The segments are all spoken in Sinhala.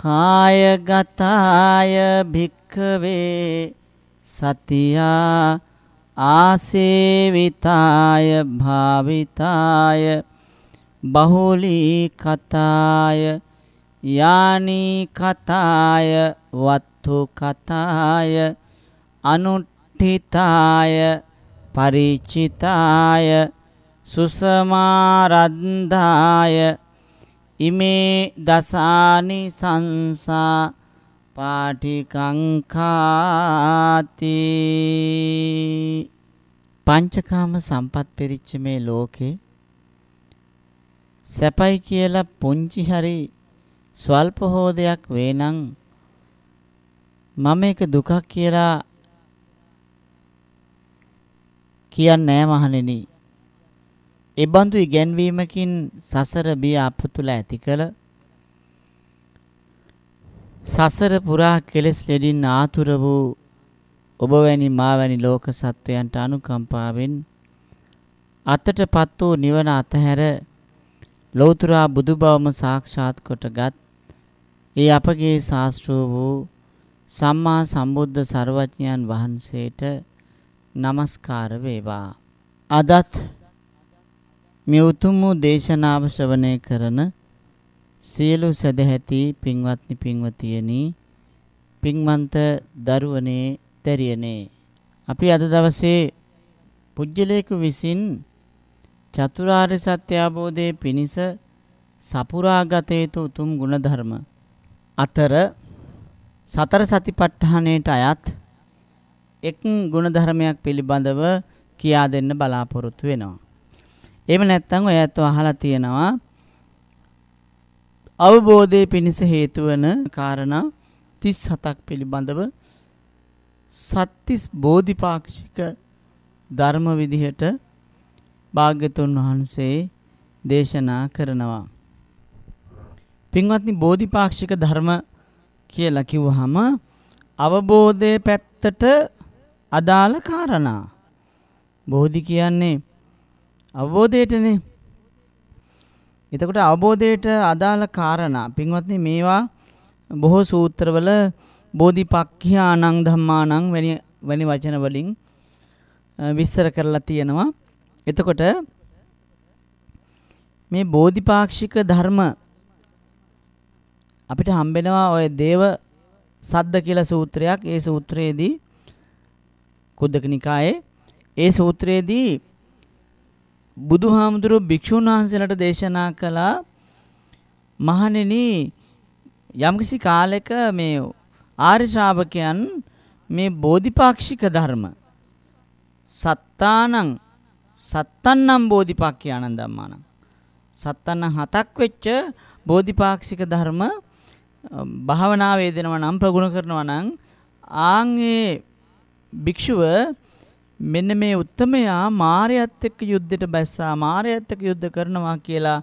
කායගතාය භික්ඛවේ සතියා ආසේවිතාය භාවිතාය බහුලී කතාය යානි කතාය වත්තු කතාය අනුට්ඨිතාය පරිචිතාය සුසමාරද්ධාය ඉමේ දසානි සංසා පාටිකංකාති පංචකාම සම්පත් පිරිච්ච මේ ලෝකේ සැපයි කියලා පුංචි හරි ස්වල්ප හෝ දෙයක් වේනම් මම ඒක දුකක් කියලා කියන්නේ නැහැ මහණෙනි ඒ බඳු ඉගැන්වීමකින් සසර බිය අප තුළ ඇති කළ සසර පුරා කෙලෙස් ලෙඩින් ආතුර වූ ඔබ වැනි මා වැනි ලෝක සත්වයන්ට අනුකම්පාවෙන් අතට පත් වූ නිවන අතහැර ලෝතුරා බුදුබවම සාක්ෂාත් කොටගත් ඒ අපගේ ශාස්ත්‍රෝ වූ සම්මා සම්බුද්ධ සර්වඥයන් වහන්සේට নমස්කාර වේවා. අදත් මේ උතුම් වූ දේශනාව ශ්‍රවණය කරන සියලු සදැහැති පින්වත්නි පින්වතියනි පින්වන්ත දරුවනේ දැරියනේ අපි අද දවසේ පුජ්‍යලේකු විසින් චතුරාර්ය සත්‍ය අවබෝධයේ පිණිස සපුරාගත යුතු උතුම් ගුණධර්ම අතර සතර සතිපට්ඨානයට අයත් එක් ගුණධර්මයක් පිළිබඳව කියා දෙන්න බලාපොරොත්තු වෙනවා එහෙම නැත්නම් ඔය ඇත්ත අහලා තියෙනවා අවබෝධයේ පිණිස හේතු වන කාරණා 37ක් පිළිබඳව සත්‍තිස් බෝධිපාක්ෂික ධර්ම විදිහට භාග්‍යතුන් වහන්සේ දේශනා කරනවා. පින්වත්නි බෝධිපාක්ෂික ධර්ම කියලා කිව්වහම අවබෝධයේ පැත්තට අදාළ කාරණා. බෝධි කියන්නේ අවබෝධයටනේ. එතකොට අවබෝධයට අදාළ කාරණා පින්වත්නි මේවා බොහෝ සූත්‍රවල බෝධිපක්ඛ්‍යානං ධම්මානං වැනි වැනි වචන වලින් විස්තර කරලා තියෙනවා. එතකොට මේ බෝධිපාක්ෂික ධර්ම අපිට හම්බෙනවා ඔය දේව සද්ද කියලා සූත්‍රයක්. ඒ සූත්‍රයේදී කුද්දක නිකායේ ඒ සූත්‍රයේදී බුදුහාමුදුරුවෝ භික්ෂුන් වහන්සේලාට දේශනා කළා මහණෙනි යම්කිසි කාලයක මේ ආර්ය ශ්‍රාවකයන් මේ බෝධිපාක්ෂික ධර්ම සත්තානං සත්තන්නම් බෝධිපාක්ඛ්‍ය ආනන්දම්මාන සත්තන්න හතක් වෙච්ච බෝධිපාක්ෂික ධර්ම භාවනාවේ දෙනවා නම් ප්‍රගුණ කරනවා නම් ආන් ඒ භික්ෂුව මෙන්න මේ උත්තමයා මාරයත් එක්ක යුද්ධයට බැස්සා මාරයත් එක්ක යුද්ධ කරනවා කියලා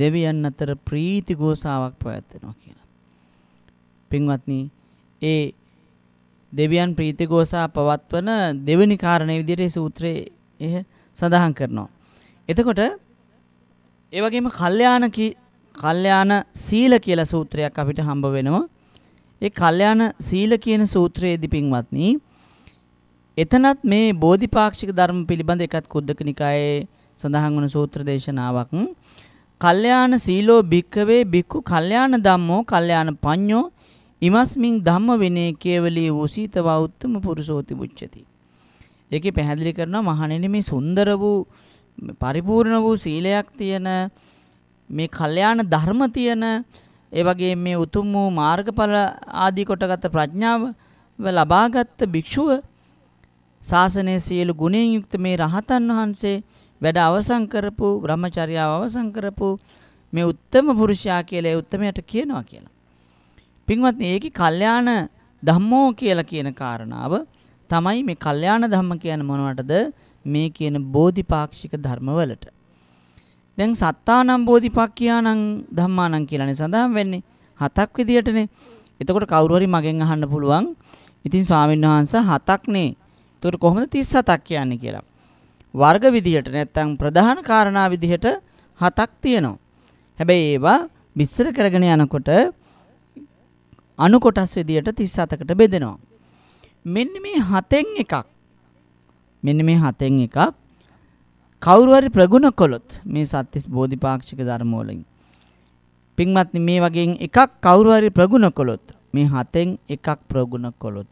දෙවියන් අතර ප්‍රීති ගෝසාවක් පැවැත්වෙනවා කියලා. පින්වත්නි ඒ දෙවියන් ප්‍රීති ගෝසා පවත්වන දෙවෙනි කාරණේ විදිහට මේ සූත්‍රයේ එහ සඳහන් කරනවා. එතකොට ඒ වගේම කල්යාණ කල්යාණ සීල කියලා සූත්‍රයක් අපිට හම්බ වෙනවා. ඒ කල්යාණ සීල කියන සූත්‍රයේදී පින්වත්නි එතනත් මේ බෝධිපාක්ෂික ධර්ම පිළිබඳ එකත් කුද්දක නිකායේ සඳහන් වන සූත්‍ර දේශනාවක්. කල්යාණ සීලෝ භික්කවේ භික්ඛු කල්යාණ ධම්මෝ කල්යාණ පඤ්ඤෝ ඉමස්මින් ධම්ම විනේ කේවලී වූසීතවා උත්තම පුරුෂෝති මුච්චති. ඒකේ පැහැදිලි කරනවා මහණෙනි මේ සුන්දර වූ පරිපූර්ණ වූ සීලයක් තියෙන මේ කල්යාණ ධර්ම තියෙන ඒ වගේ මේ උතුම් වූ මාර්ගඵල ආදී කොටගත් ප්‍රඥාව ලබාගත් භික්ෂුව ශාසනයේ සියලු ගුණයෙන් යුක්ත මේ රහතන් වහන්සේ වැඩ අවසන් කරපු බ්‍රහ්මචර්යාව අවසන් කරපු මේ උත්තම පුරුෂයා කියලා ඒ උත්තමයට කියනවා කියලා. පින්වත්නි ඒකේ කල්යාණ ධම්මෝ කියලා කියන කාරණාව තමයි මේ කල්යාණ ධම්ම කියන්නේ මොනවටද? මේ කියන බෝධිපාක්ෂික ධර්මවලට. දැන් සත්තානම් බෝධිපක්ඛ්‍යානම් ධම්මානම් කියලානේ සඳහන් වෙන්නේ. හතක් විදියටනේ. එතකොට කවුරු හරි මගෙන් අහන්න පුළුවන්. ඉතින් ස්වාමීන් වහන්සේ හතක්නේ එතකොට කොහොමද 37ක් කියන්නේ කියලා. වර්ග විදිහට නැත්නම් ප්‍රධාන කාරණා විදිහට හතක් තියෙනවා. හැබැයි ඒවා විස්තර කරගෙන යනකොට අණු කොටස් විදිහට 37කට බෙදෙනවා. මෙන්න මේ හතෙන් එකක් මෙන්න මේ හතෙන් එකක් කවුරු හරි ප්‍රගුණ කළොත් මේ සත්‍තිස් බෝධිපාක්ෂික ධර්ම වලින් පින්වත්නි මේ වගේ එකක් කවුරු හරි ප්‍රගුණ කළොත් මේ හතෙන් එකක් ප්‍රගුණ කළොත්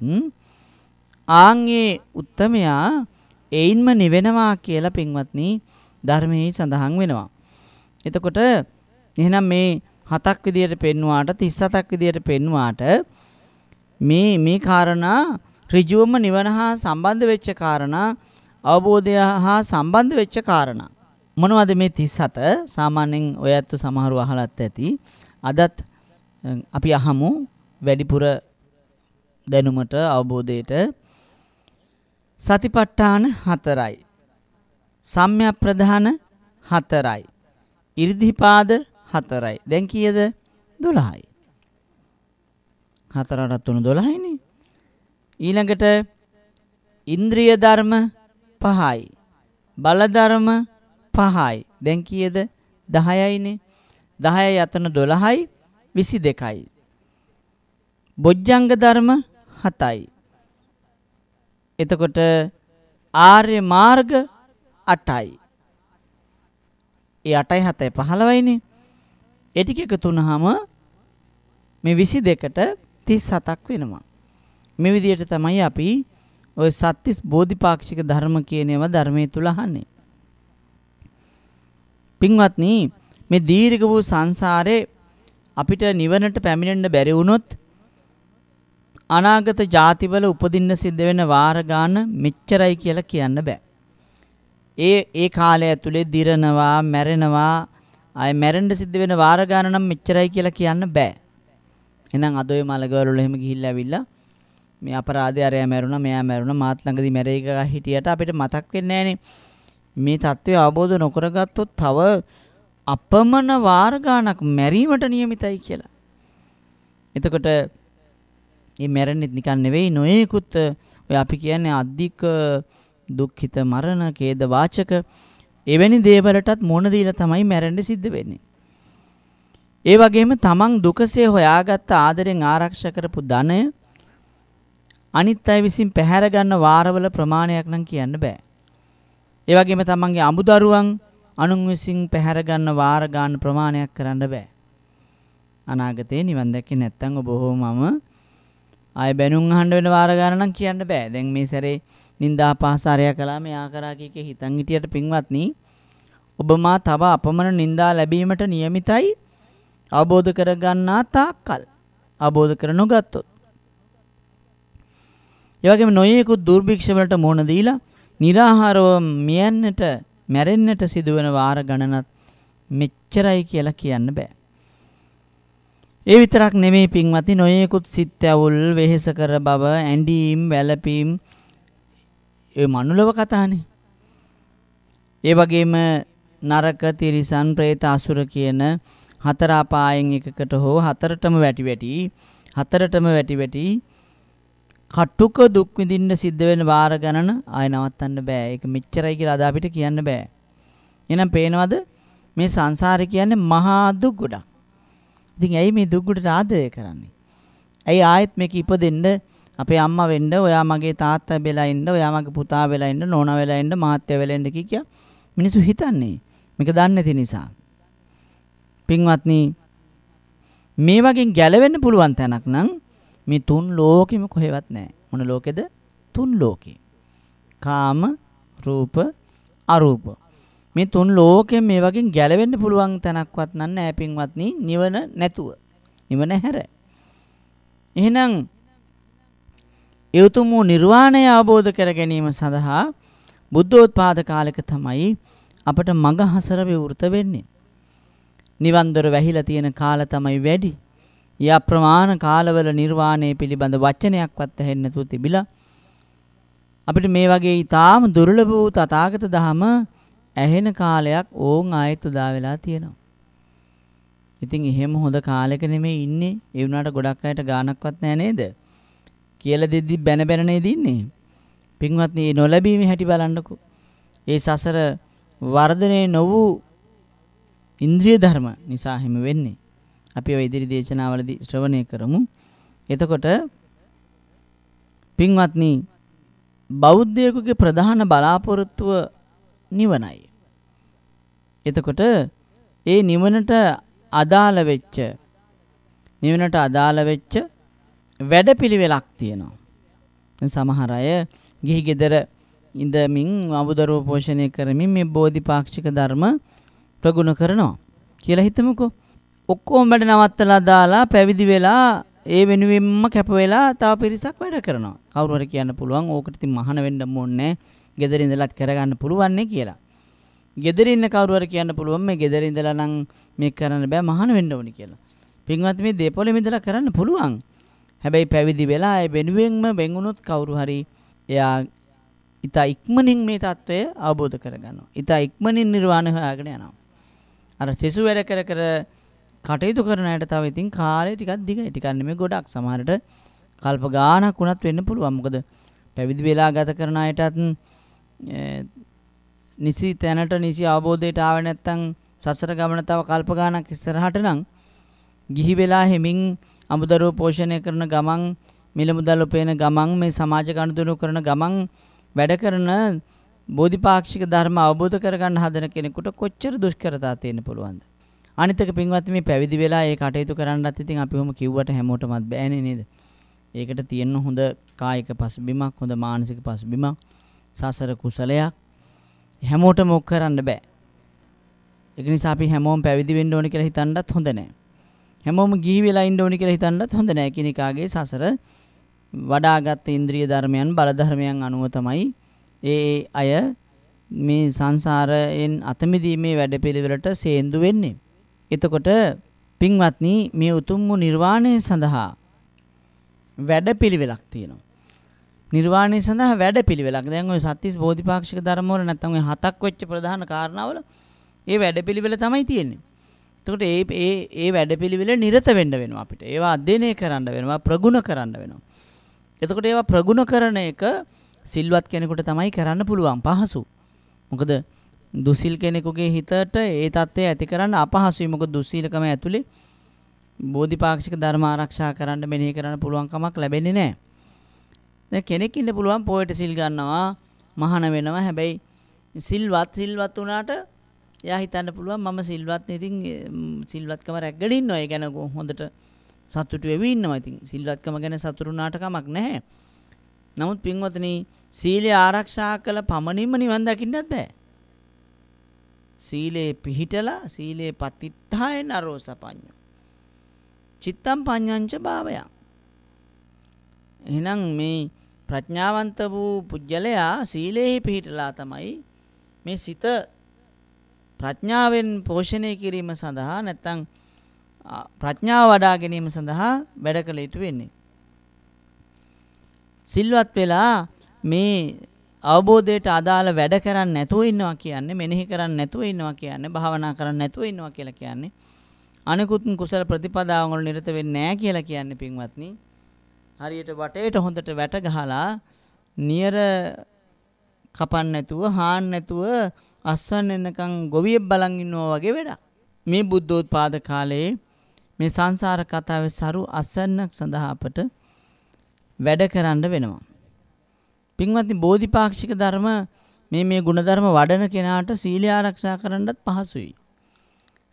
ආන් ඒ උත්තමයා එයින්ම නිවෙනවා කියලා පින්වත්නි ධර්මයේ සඳහන් වෙනවා. එතකොට එහෙනම් මේ හතක් විදියට පෙන්වාට 37ක් විදියට පෙන්වාට මේ මේ කාරණා ඍජුවම නිවන හා සම්බන්ධ වෙච්ච කාරණා අවබෝධය හා සම්බන්ධ වෙච්ච කාරණා මොනවද මේ 37 සාමාන්‍යයෙන් ඔය ඇත්ත සමහරව අහලත් ඇති අදත් අපි අහමු වැඩිපුර දැනුමට අවබෝධයට සතිපට්ඨාන හතරයි. සම්‍යප්‍රධාන හතරයි. ඉරිදිපාද හතරයි. දැන් කීයද? 12යි. 4 3 12යිනේ. ඊළඟට ඉන්ද්‍රිය ධර්ම 5යි. බල ධර්ම 5යි. දැන් කීයද? 10යිනේ. 10යි අතන 12යි 22යි. බොජ්ජංග ධර්ම 7යි. එතකොට ආර්ය මාර්ග 8යි. ඒ 8යි 7යි 15යිනේ. ඒ ටික එකතු වුනහම මේ 22ට 37ක් වෙනවා. මේ විදිහට තමයි අපි ওই සත්‍තිස් බෝධිපාක්ෂික ධර්ම කියන ඒවා ධර්මයේ තුල අහන්නේ. පින්වත්නි මේ දීර්ඝ වූ සංසාරේ අපිට නිවනට පැමිණෙන්න බැරි වුණොත් අනාගත ಜಾතිවල උපදින්න සිද්ධ වෙන වාර මෙච්චරයි කියලා කියන්න බෑ. ඒ ඒ කාලය ඇතුලේ දිරනවා, මැරෙනවා, ආය මැරෙන්න සිද්ධ වෙන වාර නම් මෙච්චරයි කියලා කියන්න බෑ. එහෙනම් අද ඔය මලගවල වල එහෙම ගිහිල්ලා ඇවිල්ලා මේ අපරාධය අරයා මැරුණා, මෙයා මැරුණා, මාත් ළඟදී මැරෙයි කියලා හිටියට අපිට මතක් වෙන්නේ නෑනේ. මේ தત્ත්වය අවබෝධ නොකරගත්තොත් තව අපමණ වාර ගණක් මැරීමට නියමිතයි කියලා. එතකොට ඒ මැරෙන්නෙත් නිකන් නෙවෙයි නොයෙකුත් ඔය අපි කියන්නේ අධික දුක්ඛිත මරණ ඛේද වාචක එවැනි දේවලටත් මොන දීලා තමයි මැරෙන්න සිද්ධ වෙන්නේ. ඒ වගේම තමන් දුකසේ හොයාගත්ත ආදරෙන් ආරක්ෂා කරපු ධනය අනිත් අය විසින් පැහැර ගන්න වාරවල ප්‍රමාණයක් නම් කියන්න බෑ. ඒ වගේම තමන්ගේ අමුදරුවන් අනුන් විසින් පැහැර ගන්න වාර ගන්න ප්‍රමාණයක් කරන්න බෑ. අනාගතේ නිවන් දැකේ නැත්නම් ඔබ බොහෝමම ආය බැනුම් අහන්න වෙන වාර ගණනක් කියන්න බෑ. දැන් මේ සැරේ නින්දා පහසාරය කළා මෙයා කරා කීක හිතන් හිටියට පින්වත්නි ඔබ මා තව අපමණ නින්දා ලැබීමට નિયમિતයි අවබෝධ කරගන්නා තාක්කල් අවබෝධ කර නොගත්තොත්. ඒ වගේම නොයේකුත් දුර්භික්ෂ වලට මුහුණ දීලා निराහාරව මියන්නට මැරෙන්නට සිදුවන වාර ගණනක් මෙච්චරයි කියලා කියන්න බෑ. ඒ විතරක් නෙමේ පින්වත්නි නොයෙකුත් සිත් ඇවුල් වෙහෙස කර බව ඇඬීම් වැළපීම් ඒ මනුලව කතානේ. ඒ වගේම නරක තිරිසන් പ്രേත අසුර කියන හතර අපායන් එකකට හෝ හතරටම වැටි වැටි හතරටම වැටි වැටි කටුක දුක් විඳින්න සිද්ධ වෙන වාර ගණන ආය නවත්තන්න බෑ. ඒක මෙච්චරයි කියලා අද අපිට කියන්න බෑ. එහෙනම් පේනවද මේ සංසාරේ කියන්නේ මහා දුක් ගොඩක්. ඉතින් ඇයි මේ දුක්ගුට රාදය කරන්නේ? ඇයි ආයෙත් මේක ඉපදෙන්න අපේ අම්මා වෙන්න, ඔයා මගේ තාත්තා වෙලා ඉන්න, ඔයා මගේ පුතා වෙලා ඉන්න, නෝනා වෙලා ඉන්න, මාත්‍යා වෙලා ඉන්න කිය කිය මිනිස්සු හිතන්නේ. මේක දන්නේ නැති නිසා. පින්වත්නි මේ වගේ ගැලවෙන්න පුළුවන් තැනක් නම් මේ තුන් ලෝකෙම කොහෙවත් නැහැ. මොන ලෝකෙද? තුන් ලෝකේ. කාම, රූප, අරූප. මේ තුන් ලෝකයෙන් මේ වගේ ගැලවෙන්න පුළුවන් තැනක්වත් නැහැ පින්වත්නි නිවන නැතුව. නිවන හැර. එහෙනම් ඒ උතුම් නිර්වාණය අවබෝධ කර ගැනීම සඳහා බුද්ධෝත්පාද කාලෙක තමයි අපට මඟ හසර විවෘත වෙන්නේ. නිවන් දොර වැහිලා තියෙන කාල තමයි වැඩි. ය අප්‍රමාණ කාලවල නිර්වාණය පිළිබඳ වචනයක්වත් ඇහෙන්නේ නැතුව තිබිලා අපිට මේ වගේ ඊටාම දුර්ලභ වූ තථාගත ධම ඇහෙන කාලයක් ඕන් ආයෙත් උදා වෙලා තියෙනවා. ඉතින් එහෙම හොඳ කාලෙක නෙමෙයි ඉන්නේ. ඒ වුණාට ගොඩක් අයට ගාණක්වත් නෑ නේද? කියලා දෙද්දි බැන බැන නේද ඉන්නේ. පින්වත්නි, මේ නොලැබීමේ හැටි බලන්නකෝ. ඒ සසර වර්ධනයේ නො වූ ඉන්ද්‍රිය ධර්ම නිසා හැම වෙන්නේ. අපි ඔය ඉදිරි දේශනාවලදී ශ්‍රවණය කරමු. එතකොට පින්වත්නි, බෞද්ධයෙකුගේ ප්‍රධාන බලාපොරොත්තුව නිවනයි. එතකොට ඒ නිවනට අදාළ වෙච්ච නිවනට අදාළ වෙච්ච වැඩපිළිවෙලක් තියෙනවා. සමහර අය ගිහි ගෙදර ඉඳමින් අවදරෝ පෝෂණය කරමින් මේ බෝධිපාක්ෂික ධර්ම ප්‍රගුණ කරනවා කියලා හිතමුකෝ. ඔක්කොම වැඩ නවත්තලා දාලා පැවිදි වෙලා ඒ වෙනුවෙන්ම කැප වෙලා තව පිරිසක් වැඩ කරනවා. කවුරු හරි කියන්න පුළුවන් ඕකට ඉතින් මහාන වෙන්න ඕනේ. ගෙදර ඉඳලත් කරගන්න පුළුවන් නේ කියලා. gederi ඉන්න කවුරු හරි කියන්න පුළුවන් මේ gederi ඉඳලා නම් මේක කරන්න බෑ මහාන වෙන්න ඕනි කියලා. පින්වත් මේ දේපොළෙම ඉඳලා කරන්න පුළුවන්. හැබැයි පැවිදි වෙලා ඒ වෙනුවෙන්ම වෙන් වුණොත් කවුරු හරි එයා ඊතා ඉක්මනින් මේ தত্ত্বය අවබෝධ කරගන්නවා. ඊතා ඉක්මනින් නිර්වාණය හොයාගෙන යනවා. අර සෙසු වැඩ කර කර කටයුතු කරන අයට තව ඉතින් කාලය ටිකක් දිගයි. ටිකක් නෙමෙයි ගොඩක්. සමහරට කල්ප ගාණක් වුණත් වෙන්න පුළුවන්. මොකද පැවිදි වෙලා ගත කරන අයටත් නිසි තැනට නිසි අවබෝධයට ආවේ නැත්නම් සසර ගමන තව කල්ප ගානක් ඉස්සරහට නම් ගිහි වෙලා හිමින් අමුදරුව පෝෂණය කරන ගමන් මිල මුදල් උපයන ගමන් මේ සමාජ ගනුදෙනු කරන ගමන් වැඩ කරන බෝධිපාක්ෂික ධර්ම අවබෝධ කරගන්න හදන කෙනෙකුට කොච්චර දුෂ්කරතා තියෙන්න පුළුවන්ද අනිතක පින්වත් මේ පැවිදි වෙලා ඒ කටයුතු කරන්නත් ඉතින් අපි ඔහොම කිව්වට හැමෝටමත් බෑනේ නේද ඒකට තියෙන හොඳ කායික පසුබිමක් හොඳ මානසික පසුබිමක් සසර කුසලයක් හැමෝටම ඔක් කරන්න බෑ. ඒක නිසා අපි හැමෝම පැවිදි වෙන්න ඕනේ කියලා හිතන්නත් හොඳ නෑ. හැමෝම ගිහි වෙලා ඉන්න ඕනේ කියලා හිතන්නත් හොඳ නෑ කෙනිකාගේ සසර වඩාගත් ඉන්ද්‍රිය ධර්මයන් බල ධර්මයන් අනුව තමයි ඒ අය මේ සංසාරයෙන් අත මිදීමේ වැඩපිළිවෙලට සේන්දු වෙන්නේ. එතකොට පින්වත්නි මේ උතුම් වූ නිර්වාණය සඳහා වැඩපිළිවෙලක් තියෙනවා. නිර්වාණය සඳහා වැඩපිළිවෙලක්. දැන් ওই සත්‍තිස් බෝධිපාක්ෂික ධර්මවල නැත්නම් ওই හතක් වෙච්ච ප්‍රධාන කාරණාවල ඒ වැඩපිළිවෙල තමයි තියෙන්නේ. එතකොට ඒ ඒ ඒ වැඩපිළිවෙල නිරත වෙන්න වෙනවා අපිට. ඒවා අධ්‍යයනය කරන්න වෙනවා, ප්‍රගුණ කරන්න වෙනවා. එතකොට ඒවා ප්‍රගුණ කරන එක සිල්වත් කෙනෙකුට තමයි කරන්න පුළුවන් පහසු. මොකද දුසිල් කෙනෙකුගේ හිතට ඒ தත්ත්වය ඇති කරන්න අපහසුයි. මොකද දුස්සීලකම ඇතුලේ බෝධිපාක්ෂික ධර්ම ආරක්ෂා කරන්න මෙනෙහි කරන්න පුළුවන් කමක් ලැබෙන්නේ නැහැ. දැන් කෙනෙක් ඉන්න පුළුවන් පොයට සිල් ගන්නවා මහාන වෙනවා හැබැයි සිල්වත් සිල්වත් වුණාට එයා හිතන්න පුළුවන් මම සිල්වත් නේ ඉතින් සිල්වත්කම රැගෙන ඉන්නවා ඒ ගැන හොඳට සතුටු වෙවි ඉන්නවා ඉතින් සිල්වත්කම ගැන සතුටු වුණාට කමක් නැහැ නමුත් පින්වත්නි සීලය ආරක්ෂා කළ පමණින්ම නිවන් දකින්නත් බෑ සීලේ පිහිටලා සීලේ පතිට්ඨායන අරෝසපඤ්ඤෝ චිත්තම් පඤ්ඤංච භාවය එහෙනම් මේ ප්‍රඥාවන්ත වූ පුජ්‍යලයා සීලෙහි පිහිටලා තමයි මේ සිත ප්‍රඥාවෙන් පෝෂණය කිරීම සඳහා නැත්නම් ප්‍රඥාව වඩා ගැනීම සඳහා වැඩ කළ යුතු වෙන්නේ. සිල්වත් වෙලා මේ අවබෝධයට අදාළ වැඩ කරන්නේ නැතුව ඉන්නවා කියන්නේ මෙනෙහි කරන්නේ නැතුව ඉන්නවා කියන්නේ භාවනා කරන්නේ නැතුව ඉන්නවා කියලා කියන්නේ අනිකුත් කුසල ප්‍රතිපදාවන් වල නිරත වෙන්නේ නැහැ කියලා කියන්නේ පින්වත්නි හරියට වටේට හොඳට වැට ගහලා නියර කපන්න නැතුව හාන්න නැතුව අස්වන් එනකන් ගොවියෙක් බලන් ඉන්නවා වගේ වැඩක්. මේ බුද්ධෝත්පාද කාලයේ මේ සංසාර කතාවේ සරු අස්වැන්නක් සඳහා අපට වැඩ කරන්න වෙනවා. පින්වත්නි බෝධිපාක්ෂික ධර්ම මේ මේ ಗುಣධර්ම වඩන කෙනාට සීලය ආරක්ෂා කරන්නත් පහසුයි.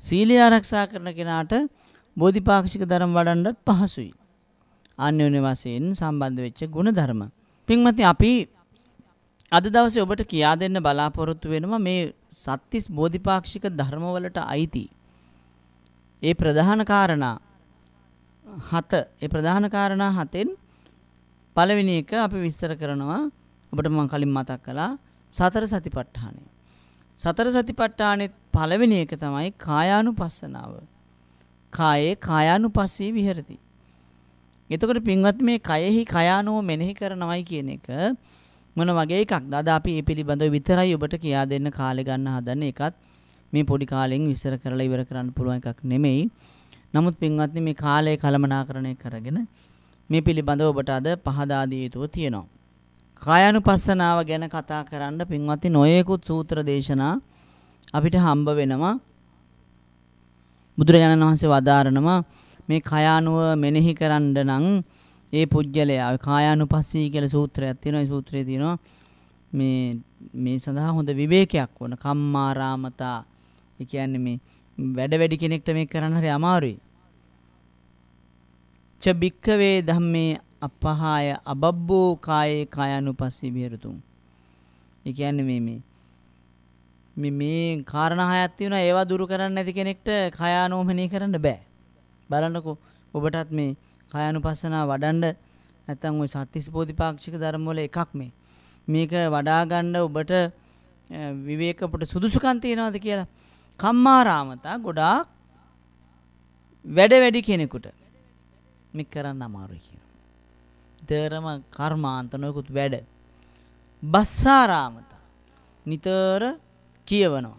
සීලය ආරක්ෂා කරන කෙනාට බෝධිපාක්ෂික ධර්ම වඩන්නත් පහසුයි. අන්‍යෝන්‍ය වශයෙන් සම්බන්ධ වෙච්ච ගුණධර්ම. පින්වත්නි අපි අද දවසේ ඔබට කියා දෙන්න බලාපොරොත්තු වෙනවා මේ සත්‍තිස් බෝධිපාක්ෂික ධර්මවලට අයිති. ඒ ප්‍රධාන කාරණා හත ඒ ප්‍රධාන කාරණා හතෙන් පළවෙනි එක අපි විස්තර කරනවා ඔබට මම කලින් මතක් කළා සතර සතිපට්ඨානය. සතර සතිපට්ඨානෙත් පළවෙනි එක තමයි කායානුපස්සනාව. කායේ කායානුපස්සී විහෙරති. එතකොට පින්වත් මේ කයෙහි කයානුව මෙනෙහි කරනවයි කියන එක මොන වගේ එකක්ද? අද අපි මේ පිළිබඳව විතරයි ඔබට කියා දෙන්න කාලය ගන්න හදන්නේ. ඒකත් මේ පොඩි කාලෙන් විස්තර කරලා ඉවර කරන්න පුළුවන් එකක් නෙමෙයි. නමුත් පින්වත්නි මේ කාලය කළමනාකරණය කරගෙන මේ පිළිබඳව ඔබට අද පහදා දිය යුතුව තියෙනවා. කායानुපස්සනාව ගැන කතා කරන්න පින්වත්නි නොයෙකුත් සූත්‍ර දේශනා අපිට හම්බ වෙනවා. බුදුරජාණන් වහන්සේ වදාරනවා මේ කයානුව මෙනෙහි කරන්න නම් ඒ පුජ්‍යලයා කායානුපස්සී කියලා සූත්‍රයක් තියෙනවා. ඒ සූත්‍රයේ තියෙනවා මේ මේ සඳහා හොඳ විවේකයක් ඕන. කම්මාරාමතා. ඒ කියන්නේ මේ වැඩ වැඩි කෙනෙක්ට මේක කරන්න හරි අමාරුයි. ච බික්කවේ ධම්මේ අපහාය අබබ්බෝ කායේ කායනුපස්සී විහෙරතුම්. ඒ කියන්නේ මේ මේ මේ මේ කාරණා හයක් තියෙනවා ඒවා දුරු කරන්න නැති කෙනෙක්ට කායානෝමනී කරන්න බෑ. බලන්නකෝ ඔබටත් මේ කායानुපස්සනාව වඩන්න නැත්නම් ওই සත්‍තිස් බෝධිපාක්ෂික ධර්ම වල එකක් මේ. මේක වඩා ගන්න ඔබට විවේක ඔබට සුදුසුකම් තියනවාද කියලා කම්මාරාමතා ගොඩාක් වැඩ වැඩි කෙනෙකුට මේ කරන්න අමාරුයි කියනවා. දරම කර්මාන්ත නොයකුත් වැඩ. බස්සාරාමතා නිතර කියවනවා.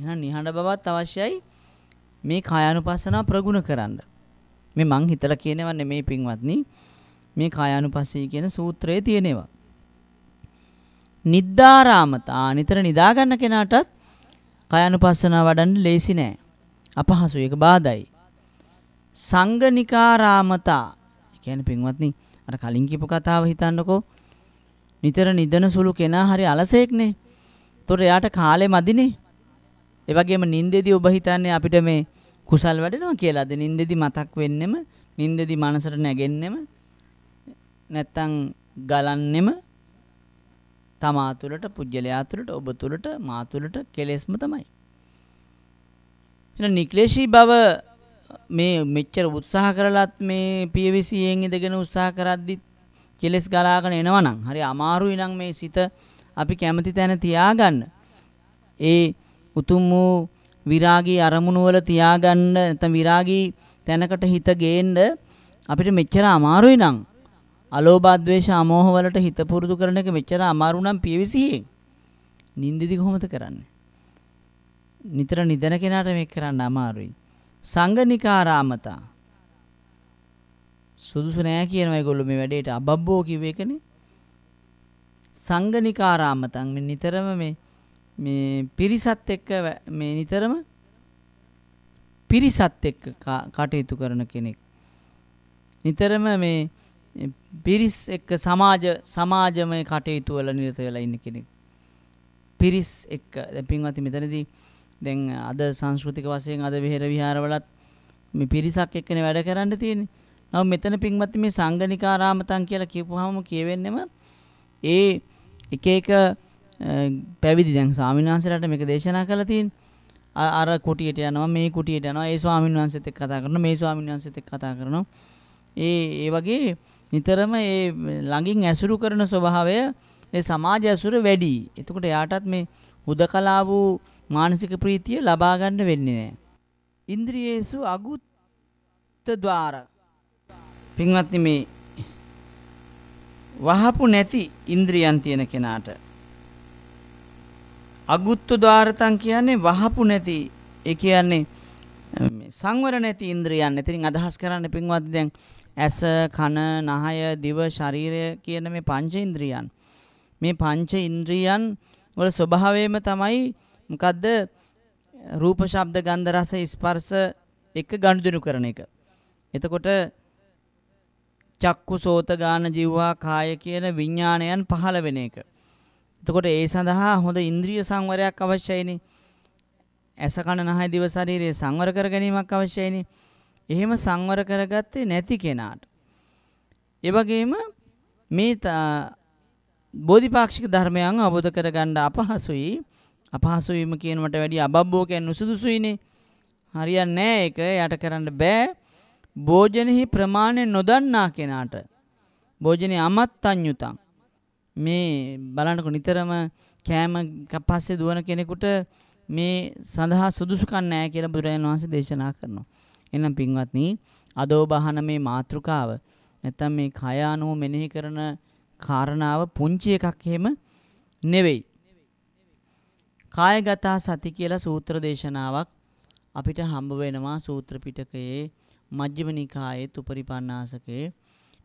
එහෙනම් නිහඬ බවත් අවශ්‍යයි මේ කායානුපස්සනාව ප්‍රගුණ කරන්න. මේ මං හිතලා කියනවා නෙමෙයි පින්වත්නි. මේ කායානුපස්සී කියන සූත්‍රයේ තියෙනවා. නිද්දාරාමතා නිතර නිදා ගන්න කෙනාටත් කායානුපස්සනාව වඩන්න ලේසි නෑ. අපහසු ඒක බාධායි. සංගනිකාරාමතා කියන්නේ පින්වත්නි අර කලින් කියපු කතාව හිතන්නකෝ. නිතර නිදන සුළු කෙනා හරි අලසෙක්නේ. ඒතොර එයාට කාලේ මදිනේ. ඒ වගේම නින්දේදී ඔබ හිතන්නේ අපිට මේ කුසල් වැඩෙනවා කියලාද නින්දෙදි මතක් වෙන්නෙම නින්දෙදි මනසට නැගෙන්නෙම නැත්තම් ගලන්නෙම තමා තුළට පුජ්‍යලයා තුළට ඔබ තුළට මා තුළට කෙලෙස්ම තමයි. එහෙනම් නික්ලේශී බව මේ මෙච්චර උත්සාහ කරලත් මේ පියවිසියෙන් ඉඳගෙන උත්සාහ කරද්දි කෙලෙස් ගලාගෙන එනවනම් හරි අමාරුයි නම් මේ සිත අපි කැමති තැන තියාගන්න. ඒ උතුම් වූ විරාගී අරමුණු වල තියාගන්න නැත්නම් විරාගී තැනකට හිත ගේන්න අපිට මෙච්චර අමාරුයි නං අලෝභ ද්වේෂ අමෝහ වලට හිත පුරුදු කරන එක මෙච්චර අමාරු නම් පියවිසියෙන් නින්දිදි කොහොමද කරන්නේ නිතර නිදන කෙනාට මේක කරන්න අමාරුයි සංගනිකාරාමතා සුදුසු නෑ කියනවා ඒගොල්ලෝ මේ වැඩේට අබබ්බෝ කිව්ව එකනේ සංගනිකාරාමතං මේ නිතරම මේ මේ පිරිසත් එක්ක මේ නිතරම පිරිසත් එක්ක කටයුතු කරන කෙනෙක්. නිතරම මේ පිරිස් එක්ක සමාජ සමාජමය කටයුතු වල නිරත වෙලා ඉන්න කෙනෙක්. පිරිස් එක්ක දැන් පින්වත්නි මෙතනදී දැන් අද සංස්කෘතික වශයෙන් අද විහෙර විහාරවලත් මේ පිරිසක් එක්කනේ වැඩ කරන්න තියෙන්නේ. නමුත් මෙතන පින්වත්නි මේ සංගනිකාරාමතන් කියලා කියපුවාම කියවෙන්නෙම ඒ එක එක පැවිදි දැන් ස්වාමීන් වහන්සේලාට මේක දේශනා කළා තියෙන. අර කුටියට යනවා මේ කුටියට යනවා ඒ ස්වාමීන් වහන්සේත් එක්ක කතා කරනවා මේ ස්වාමීන් වහන්සේත් එක්ක කතා කරනවා. ඒ ඒ වගේ නිතරම ඒ ළඟින් ඇසුරු කරන ස්වභාවය ඒ සමාජ ඇසුර වැඩි. එතකොට යාටත් මේ හුදකලා වූ මානසික ප්‍රීතිය ලබා ගන්න වෙන්නේ නැහැ. ඉන්ද්‍රියේසු අගුත්ත ద్వාර පින්වත්නි මේ වහපු නැති ඉන්ද්‍රියන් තියෙන කෙනාට අගුත්තු ద్వාරතං කියන්නේ වහපු නැති ඒ කියන්නේ සංවර නැති ඉන්ද්‍රියන්. ඉතින් අදහස් කරන්නේ පින්වත් දැන් ඇස, කන, නහය, දිව, ශරීරය කියන මේ පංච ඉන්ද්‍රියන්. මේ පංච ඉන්ද්‍රියන් වල ස්වභාවයම තමයි මොකද්ද? රූප, ශබ්ද, ගන්ධ, රස, ස්පර්ශ එක ගනුදෙනු කරන එක. එතකොට චක්කු, සෝත, ගාන, જીවහා, කාය කියන විඥාණයන් පහළ වෙන එක. එතකොට ඒ සඳහා හොඳ ඉන්ද්‍රිය සංවරයක් අවශ්‍යයිනේ. ඇස කන නහය දිව ශරීරය සංවර කර ගැනීමක් අවශ්‍යයිනේ. එහෙම සංවර කරගත්තේ නැති කෙනාට. ඒ වගේම මේ බෝධිපාක්ෂික ධර්මයන් අවබෝධ කරගන්න අපහසුයි. අපහසු වීම කියනකට වැඩිය අබබ්බෝ කියන්නේ සුදුසුයිනේ. හරියන්නේ නැහැ ඒක. යට කරන්න බෑ. භෝජනෙහි ප්‍රමාණය නොදන්නා කෙනාට භෝජනේ අමත්ඤ්‍යුතං මේ බලන්නකො නිතරම කෑම කපස්සේ දුවන කෙනෙකුට මේ සඳහා සුදුසුකම් නැහැ කියලා බුදුරජාණන් වහන්සේ දේශනා කරනවා. එහෙනම් පින්වත්නි, අදෝ බහන මේ මාත්‍රකාව නැත්තම් මේ කය අනුව මෙනෙහි කරන කාරණාව පුංචි එකක් එහෙම නෙවෙයි. කායගත සති කියලා සූත්‍ර දේශනාවක් අපිට හම්බ වෙනවා සූත්‍ර පිටකයේ මජ්ක්‍ධිම නිකායේ උපරිපන්නාසකේ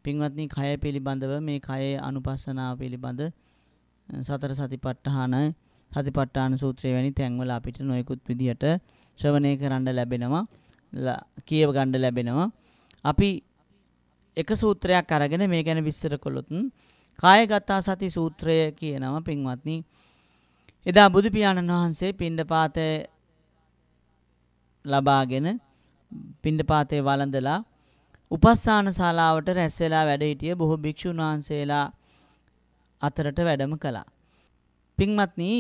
පින්වත්නි කය පිළිබඳව මේ කයේ අනුපස්සනාව පිළිබඳ සතර සතිපට්ඨාන සතිපට්ඨාන සූත්‍රය වැනි තැන්වල අපිට නොයෙකුත් විදිහට ශ්‍රවණය කරන්න ලැබෙනවා කියව ගන්න ලැබෙනවා අපි එක සූත්‍රයක් අරගෙන මේ ගැන විස්තර කළොත් කායගත සති සූත්‍රය කියනවා පින්වත්නි එදා බුදු පියාණන් වහන්සේ පිණ්ඩපාතය ලබාගෙන පිණ්ඩපාතේ වළඳලා උපස්ථාන ශාලාවට රැස් වෙලා වැඩ සිටිය බොහෝ භික්ෂුන් වහන්සේලා අතරට වැඩම කළා. පින්වත්නි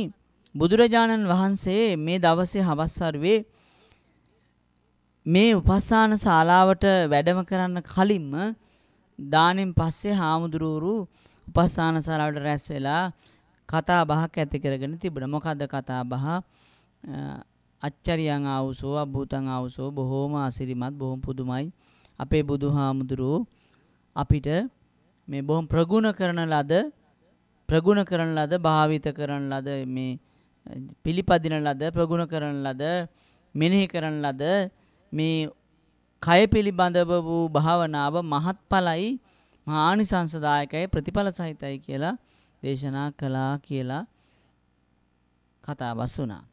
බුදුරජාණන් වහන්සේ මේ දවසේ හවස් වරුවේ මේ උපස්ථාන ශාලාවට වැඩම කරන්න කලින්ම දානෙන් පස්සේ හාමුදුරුවරු උපස්ථාන ශාලාවට රැස් වෙලා කතා බහක් ඇති කරගෙන තිබුණා. මොකද කතා බහ අච්චරියන් ආවුසෝ අභූතන් ආවුසෝ බොහෝම අසිරිමත් බොහොම පුදුමයි. අපේ බුදුහාමුදුරුව අපිට මේ බොහොම ප්‍රගුණ කරන ලද ප්‍රගුණ කරන ලද භාවිත කරන ලද මේ පිළිපදින ලද ප්‍රගුණ කරන ලද මෙනෙහි කරන ලද මේ කය පිළිබඳව වූ භාවනාව මහත්ඵලයි ආනිසංසදායකයි ප්‍රතිඵල සහිතයි කියලා දේශනා කළා කියලා කතාබස් වුණා.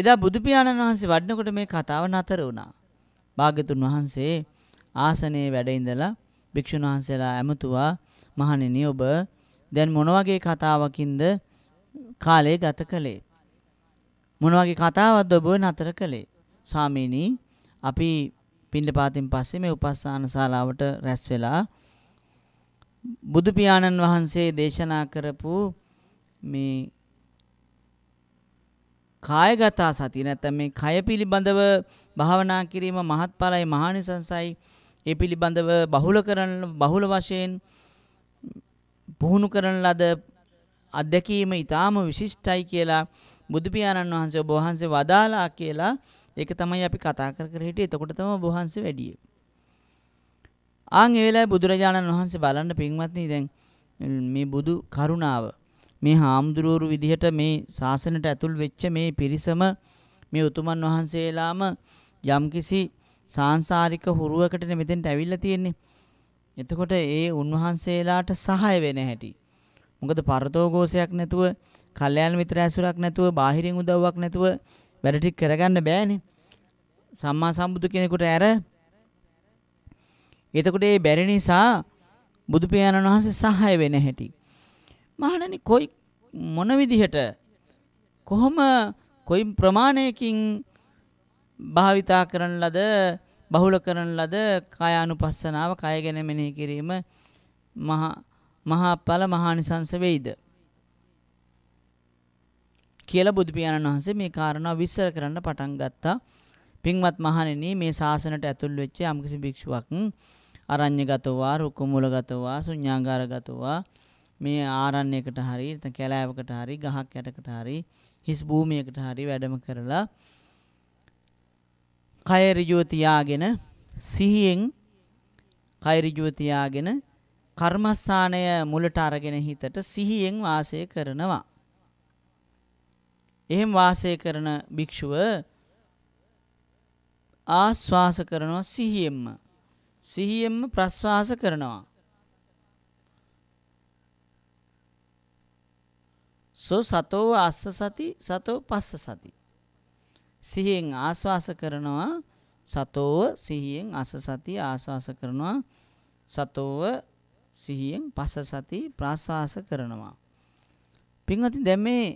එදා බුදු පියාණන් වහන්සේ වඩනකොට මේ කතාව නතර වුණා. භාග්‍යතුන් වහන්සේ ආසනයේ වැඩ ඉඳලා භික්ෂුන් වහන්සේලා ඇමතුවා මහණෙනි ඔබ දැන් මොන වගේ කතාවකින්ද කාලය ගත කළේ මොන වගේ කතාවක්ද ඔබ නතර කළේ ස්වාමීනි අපි පින්ඩපාතින් පස්සේ මේ උපස්ථාන ශාලාවට රැස් වෙලා බුදු පියාණන් වහන්සේ දේශනා කරපු මේ කායගත සතිය නැත්නම් මේ කය පිළිබඳව භාවනා කිරීම මහත්ඵලයි මහානිසංසයි ඒ පිළිබඳව බහුල කරන බහුල වශයෙන් පුහුණු කරන ලද අධ්‍යක්ීම ඊටාම විශිෂ්ටයි කියලා බුදු පියාණන් වහන්සේ ඔබ වහන්සේ වදාලා කියලා ඒක තමයි අපි කතා කර කර හිටියේ. එතකොට තමයි ඔබ වහන්සේ වැඩියේ. ආන් ඒ වෙලාවේ බුදුරජාණන් වහන්සේ බලන්න පින්වත්නි දැන් මේ බුදු කරුණාව මේ හාමුදුරුවරු විදිහට මේ ශාසනයට ඇතුල් වෙච්ච මේ පිරිසම මේ උතුමන් වහන්සේලාම යම්කිසි සාංශාරික හුරුවකටනේ මෙතෙන්ට ඇවිල්ලා තියෙන්නේ. එතකොට ඒ උන්වහන්සේලාට සහාය වෙන හැටි. මොකද පරතෝഘോഷයක් නැතුව, කල්යාණ මිත්‍ර ඇසුරක් නැතුව, බාහිරින් උදව්වක් නැතුව වැඩ ටික කරගන්න බෑනේ. සම්මා සම්බුදු කෙනෙකුට ඇර එතකොට ඒ බැරි නිසා බුදු පියාණන් වහන්සේ සහාය වෙන හැටි. මහණනි කොයි මොන විදිහට කොහොම කොයි ප්‍රමාණයකින් භාවිතා කරන ලද බහුල කරන ලද කායානුපස්සනාව කය ගැන මෙනෙහි කිරීම මහා මහා ඵල මහානිසංස වෙයිද කියලා බුදු පියාණන් වහන්සේ මේ කාරණා විස්තර කරන්න පටන් ගත්තා. පින්වත් මහණෙනි මේ ශාසනයට ඇතුල් වෙච්ච යම්කිසි භික්ෂුවක් අරඤ්‍යගතවා, රුකුමුලගතවා, ශුඤ්ඤාගාරගතවා මේ ආරණ්‍යයකට හරි, කැලෑවකට හරි, ගහක් යටකට හරි, හිස් භූමියකට හරි වැඩම කරලා කය ඍජුව තියාගෙන සිහියෙන් කය ඍජුව තියාගෙන කර්මස්ථානය මුලට අරගෙන හිතට සිහියෙන් වාසය කරනවා. එහෙම වාසය කරන භික්ෂුව ආස්වාස කරනවා සිහියෙන්ම. සිහියෙන්ම ප්‍රස්වාස කරනවා. සෝ සතෝ අස්ස සති සතෝ පස්ස සති සිහියෙන් ආස්වාස කරනවා සතෝව සිහියෙන් අසසති ආස්වාස කරනවා සතෝව සිහියෙන් පසසති ප්‍රාස්වාස කරනවා පින්වත්නි දැන් මේ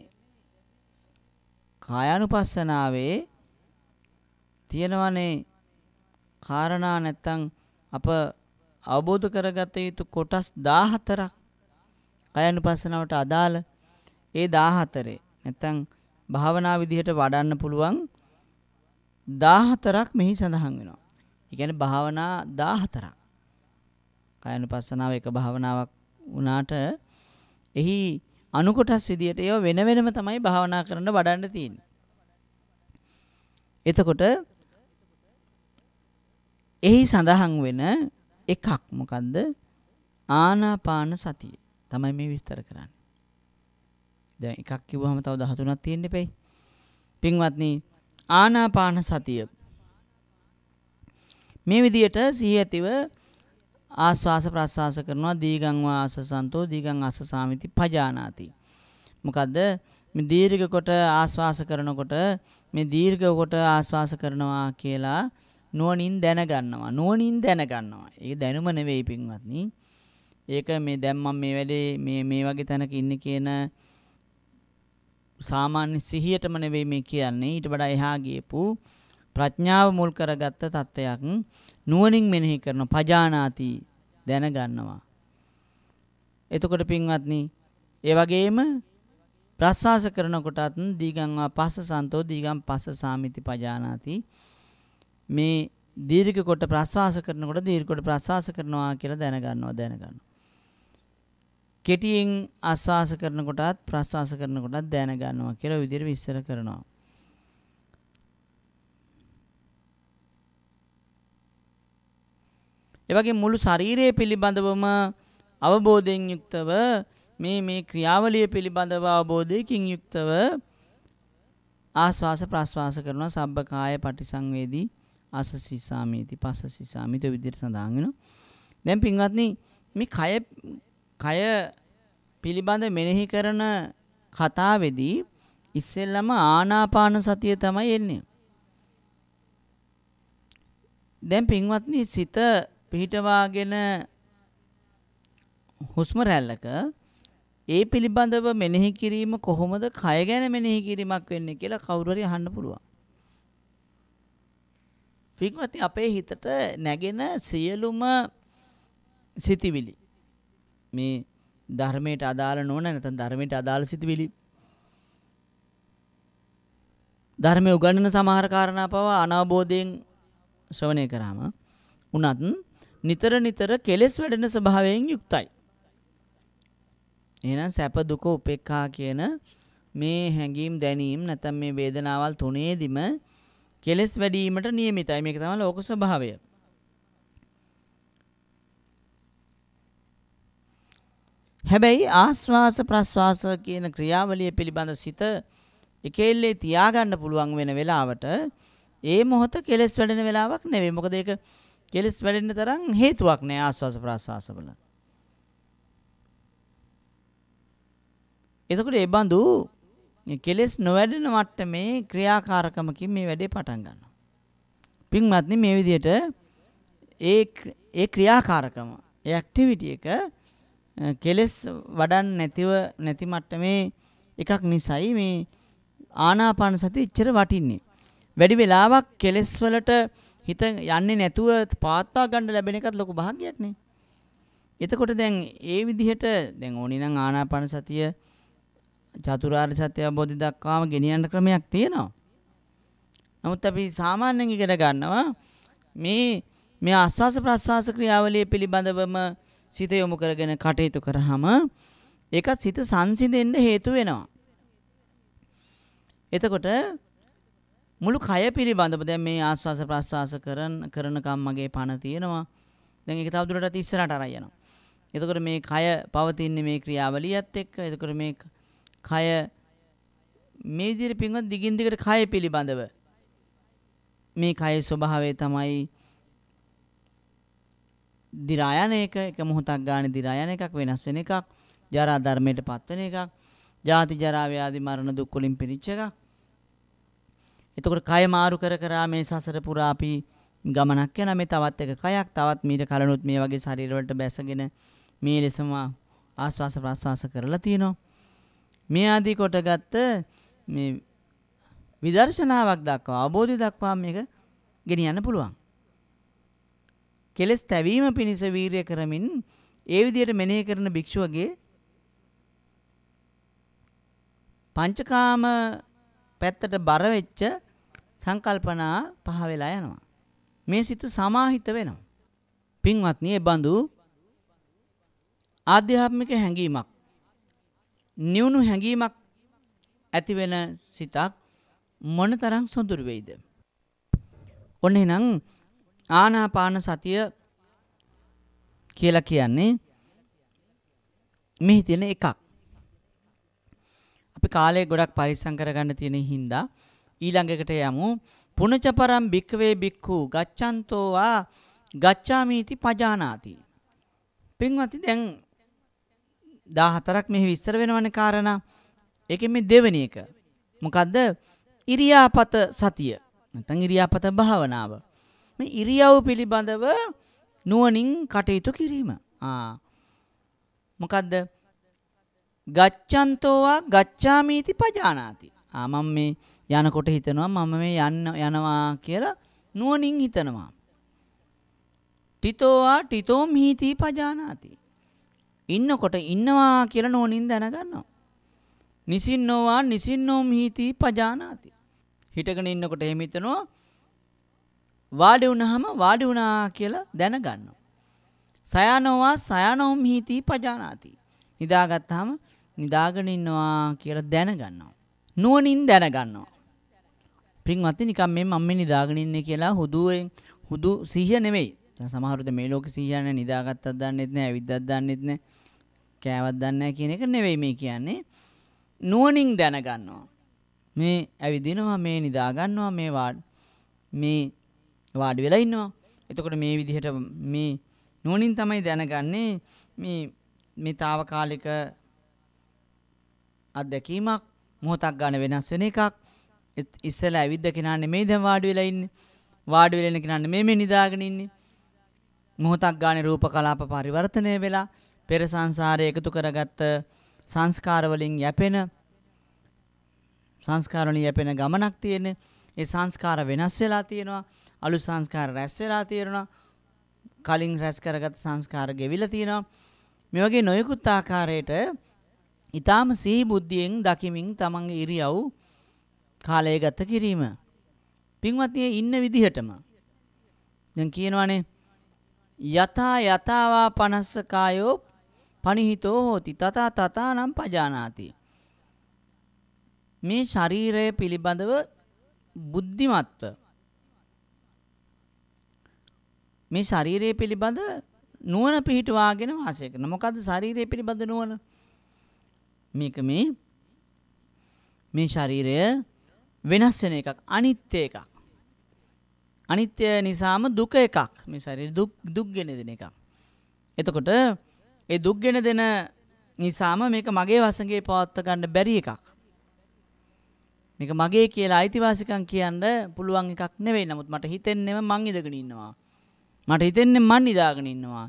කායानुපස්සනාවේ තියෙනවනේ කාරණා නැත්තම් අප අවබෝධ කරගත යුතු කොටස් 14ක් කායानुපස්සනාවට අදාළ ඒ 14 නැත්තම් භාවනා විදිහට වඩන්න පුළුවන් 14ක් මෙහි සඳහන් වෙනවා. ඒ කියන්නේ භාවනා 14ක්. කායනුපස්සනාව එක භාවනාවක් වුණාට එහි අනුකොටස් විදියට ඒව වෙන වෙනම තමයි භාවනා කරන්න වඩන්න තියෙන්නේ. එතකොට එහි සඳහන් වෙන එකක් මොකද්ද? ආනාපාන සතිය. තමයි මේ විස්තර කරන්නේ. දැන් එකක් කිව්වහම තව 13ක් තියෙන්න එපේ. පින්වත්නි ආනාපාන සතිය. මේ විදියට සිහි ඇතිව ආස්වාස ප්‍රස්වාස කරනවා දීගං වාස සන්තෝ දීගං අස්ස සාමිති පජානාති. මොකද්ද මේ දීර්ඝ කොට ආස්වාස කරනකොට මේ දීර්ඝ කොට ආස්වාස කරනවා කියලා නුවණින් දැනගන්නවා. නුවණින් දැනගන්නවා. ඒක දැනුම නෙවෙයි පින්වත්නි. ඒක මේ දැන් මම මේ වැඩේ මේ මේ වගේ තැනක ඉන්නේ කියන සාමාන්‍ය සිහියටම නෙවෙයි මේ කියන්නේ ඊට වඩා එහා ගියපු ප්‍රඥාව මුල් කරගත්ත தත්වයක් නුවණින් මෙනෙහි කරන පජානාති දැනගන්නවා එතකොට පින්වත්නි ඒ වගේම ප්‍රසවාස කරනකොටත් දීගංවා පස්ස සන්තෝ දීගම් පස්ස සාමිති පජානාති මේ දීර්ඝ කොට ප්‍රසවාස කරනකොට දීර්ඝ කොට ප්‍රසවාස කරනවා කියලා දැනගන්නවා දැනගන්නවා කෙටියෙන් ආස්වාස කරනකොටත් ප්‍රස්වාස කරනකොටත් දැන ගන්නවා කියලා විදිහට විස්තර කරනවා. ඒ වගේ මුළු ශරීරය පිළිබඳවම අවබෝධයෙන් යුක්තව මේ මේ ක්‍රියාවලිය පිළිබඳව අවබෝධයකින් යුක්තව ආස්වාස ප්‍රස්වාස කරන සබ්බකාය පටිසංවේදී අසසිසාමීති පසසිසාමීති විදිහට සඳහන් වෙනවා. දැන් පින්වත්නි මේ කය කය පිළිබඳ මෙනෙහි කරන කතාවේදී ඉස්සෙල්ලම ආනාපාන සතිය තමයි එන්නේ. දැන් පින්වත්නි සිත පිහිටවාගෙන හුස්ම රැල්ලක ඒ පිළිබඳව මෙනෙහි කිරීම කොහොමද කය ගැන මෙනෙහි කිරීමක් වෙන්නේ කියලා කවුරු හරි අහන්න පුළුවන්. පින්වත්නි අපේ හිතට නැගෙන සියලුම සිතිවිලි මේ ධර්මයට අදාළ නොවන නැත්නම් ධර්මයට අදාළ සිතුවිලි ධර්මයේ උගන්වන සමහර කාරණා පව අනාබෝධයෙන් ශ්‍රවණය කරාම උනත් නිතර නිතර කෙලෙස් වැඩෙන ස්වභාවයෙන් යුක්තයි. එහෙනම් සැප දුක උපේක්ඛා කියන මේ හැඟීම් දැනීම් නැත්නම් මේ වේදනාවල් තුනේදිම කෙලෙස් වැඩිවීමට නියමිතයි. මේක තමයි ලෝක ස්වභාවය. හැබැයි ආස්වාස ප්‍රස්වාස කියන ක්‍රියාවලිය පිළිබඳ සිත එකෙල්ලේ තියාගන්න පුළුවන් වෙන වෙලාවට ඒ මොහොත කෙලස් වැඩෙන වෙලාවක් නෙවෙයි. මොකද ඒක කෙලස් වැඩෙන්න තරම් හේතුවක් නෑ ආස්වාස ප්‍රස්වාස වල. එතකොට ඒ බඳු කෙලස් නොවැඩෙන මට්ටමේ ක්‍රියාකාරකමකින් මේ වැඩේ පටන් ගන්නවා. පින්වත්නි මේ විදිහට ඒ ඒ ක්‍රියාකාරකම ඒ ඇක්ටිවිටි එක කෙලස් වඩන් නැතිව නැති මට්ටමේ එකක් නිසයි මේ ආනාපාන සති ඉච්චර වටින්නේ. වැඩි වෙලාවක් කෙලස් වලට හිත යන්නේ නැතුව පාත්වා ගන්න ලැබෙන එකත් ලොකු භාග්යක් නේ. එතකොට දැන් ඒ විදිහට දැන් ඕනි නම් ආනාපාන සතිය චතුරාර්ය සත්‍ය අවබෝධය දක්වාම ගෙනියන්න ක්‍රමයක් තියෙනවා. නමුත් අපි සාමාන්‍යයෙන් ඉගෙන ගන්නවා මේ මේ ආස්වාස ප්‍රස්වාස ක්‍රියාවලිය පිළිබඳවම සිත යොමු කරගෙන කටයුතු කරාම ඒකත් සිත සංසිඳෙන්න හේතු වෙනවා. එතකොට මුළු කය පිළිබඳව දැන් මේ ආස්වාස ප්‍රස්වාස කරන කරනකම් මගේ පණ තියෙනවා. දැන් ඒක තවදුරටත් ඉස්සරහට අරන් යනවා. එතකොට මේ කය පවතින්නේ මේ ක්‍රියාවලියත් එක්ක. එතකොට මේ කය මේ විදිහට පින්වත් දිගින් දිගට කය පිළිබඳව මේ කයේ ස්වභාවය තමයි දිරා යන එක එක මොහොතක් ගානේ දිරා යන එකක් වෙනස් වෙන එකක් ජරා ධර්මයට පත් වෙන එකක් ජාති ජරා ව්‍යාධි මරණ දුක් වලින් පිරිච්ච එකක් එතකොට කය මාරු කර කර මේ සසර පුරා අපි ගමනක් යන මේ තවත් එක කයක් තවත් මීට කලනොත් මේ වගේ ශරීර වලට බැසගෙන මේ ලෙසම ආස්වාස ප්‍රස්වාස කරලා තියෙනවා මේ ආදී කොටගත් මේ විදර්ශනාවක් දක්වා අවබෝධය දක්වා මේක ගෙනියන්න පුළුවන් කෙලෙස් තැවීම පිණිස වීරිය කරමින් ඒ විදිහට මෙනෙහි කරන භික්ෂුවගේ පංචකාම පැත්තට බර වෙච්ච සංකල්පනා පහ වෙලා යනවා. මේ සිත සමාහිත වෙනවා. පින්වත්නි, ඒ බඳු ආධ්‍යාත්මික හැඟීමක් නියුණු හැඟීමක් ඇති වෙන සිතක් මොනතරම් සොඳුරු වෙයිද? ඔන්න එහෙනම් ආනාපාන සතිය කියලා කියන්නේ මෙහි තියෙන එකක්. අපි කාලය ගොඩක් පරිස්සම් කරගන්න තියෙන හින්දා ඊළඟකට යමු පුනචපරම් භික්කවේ භික්ඛු ගච්ඡන්තෝ වා ගච්ඡාමීති පජානාති. පින්වත්නි දැන් 14ක් මෙහි විස්තර වෙනවනේ කාරණා. ඒකෙන් මේ දෙවෙනි එක. මොකද්ද? ඉරියාපත සතිය. නැත්නම් ඉරියාපත භාවනාව. මේ ඉරියව් පිළිබඳව නුවණින් කටයුතු කිරීම. ආ. මොකද්ද? ගච්ඡන්තෝවා ගච්ඡාමීති පජානාති. ආ මම මේ යනකොට හිතනවා මම මේ යන්න යනවා කියලා නුවණින් හිතනවා. තිතෝවා තිතෝ මීති පජානාති. ඉන්නකොට ඉන්නවා කියලා නුවණින් දැනගන්නවා. නිසින්නෝවා නිසින්නෝ මීති පජානාති. හිටගෙන ඉන්නකොට එහෙම හිතනවා වාඩි වුණාම වාඩි වුණා කියලා දැනගන්නවා. සයනෝවා සයනෝම් හීති පජානාති. නිදාගත්තාම නිදාගෙන ඉන්නවා කියලා දැනගන්නවා. නුවණින් දැනගන්නවා. පින්වත්නි නිකම් මේ මම මේ නිදාගෙන ඉන්නේ කියලා හුදුවෙන් හුදු සිහිය නෙමෙයි. සමහරුද මේ ලෝකේ සිහිය නැහැ නිදාගත්තත් දන්නෙත් නැහැ, ඇවිද්දත් දන්නෙත් නැහැ, කෑවත් දන්නේ නැහැ කියන එක නෙවෙයි මේ කියන්නේ. නුවණින් දැනගන්නවා. මේ ඇවිදිනවා, මේ නිදාගන්නවා, මේ මේ වාඩි වෙලා ඉන්නවා. එතකොට මේ විදිහට මේ නෝනින් තමයි දැනගන්නේ මේ මේ తాවකාලික අත්දැකීමක් මොහොතක් ගන්න වෙනස් වෙන එකක්. ඉස්සෙල්ලා ඇවිද්ද කෙනා නෙමෙයි දැන් වාඩි වෙලා ඉන්නේ. වාඩි වෙලා ඉන්න කෙනා නෙමෙයි මේ නිදාගෙන ඉන්නේ. මොහොතක් ගානේ රූප කලාප පරිවර්තනය වෙලා පෙර සංසාරයේ එකතු කරගත්ත සංස්කාර වලින් යැපෙන සංස්කාර වලින් යැපෙන ගමනක් තියෙන. ඒ සංස්කාර වෙනස් වෙලා තියෙනවා. අලුත් සංස්කාර රැස් වෙලා තියෙනවා. කලින් රැස් කරගත් සංස්කාර ගෙවිලා තියෙනවා. මේ වගේ නොයෙකුත් ආකාරයට ඊටාම සිහි බුද්ධියෙන් දකිමින් තමන්ගේ ඉරියව් කාලය ගත කිරීම. පින්වත්නි ඉන්න විදිහටම දැන් කියනවානේ යතා යතාවා පනස්ස කායෝ පනිහිතෝ හෝති තතා තතානම් පජානාති මේ ශරීරය පිළිබඳව බුද්ධිමත්ව මේ ශරීරය පිළිබඳ නුවණ පිහිටවාගෙන වාසය කරන. මොකද්ද ශරීරය පිළිබඳ නුවණ? මේක මේ මේ ශරීරය වෙනස් වෙන එකක්, අනිත්‍ය එකක්. අනිත්‍ය නිසාම දුක එකක්. මේ ශරීර දුක් දුක්ගෙන දෙන එකක්. එතකොට ඒ දුක්ගෙන දෙන නිසාම මේක මගේ වසඟේ පවත්ව ගන්න බැරි එකක්. මේක මගේ කියලා අයිතිවාසිකම් කියන්න පුළුවන් එකක් නෙවෙයි. නමුත් මට හිතෙන්නේම මං ඉඳගෙන ඉන්නවා. මට හිතෙන්නේ මං නිදාගෙන ඉන්නවා.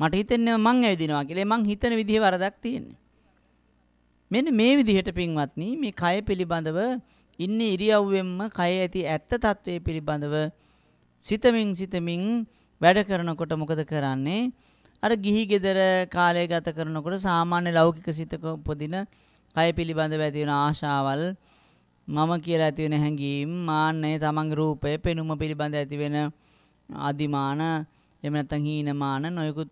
මට හිතෙන්නේ මං ඇවිදිනවා කියලා මං හිතන විදිහේ වරදක් තියෙන්නේ. මෙන්න මේ විදිහට පින්වත්නි මේ කය පිළිබඳව ඉන්නේ ඉරියව්වෙන්ම කය ඇති ඇත්ත తත්වයේ පිළිබඳව සිතමින් සිතමින් වැඩ කරනකොට මොකද කරන්නේ? අර ගිහි gedara කාලය ගත කරනකොට සාමාන්‍ය ලෞකික සිතක උපදින කය පිළිබඳව ඇති වෙන ආශාවල් මම කියලා ඇති වෙන හැඟීම් මාන්නය තමන්ගේ රූපය පෙනුම පිළිබඳ ඇති වෙන ආදිමාන එහෙම නැත්නම් හීනමාන නොයෙකුත්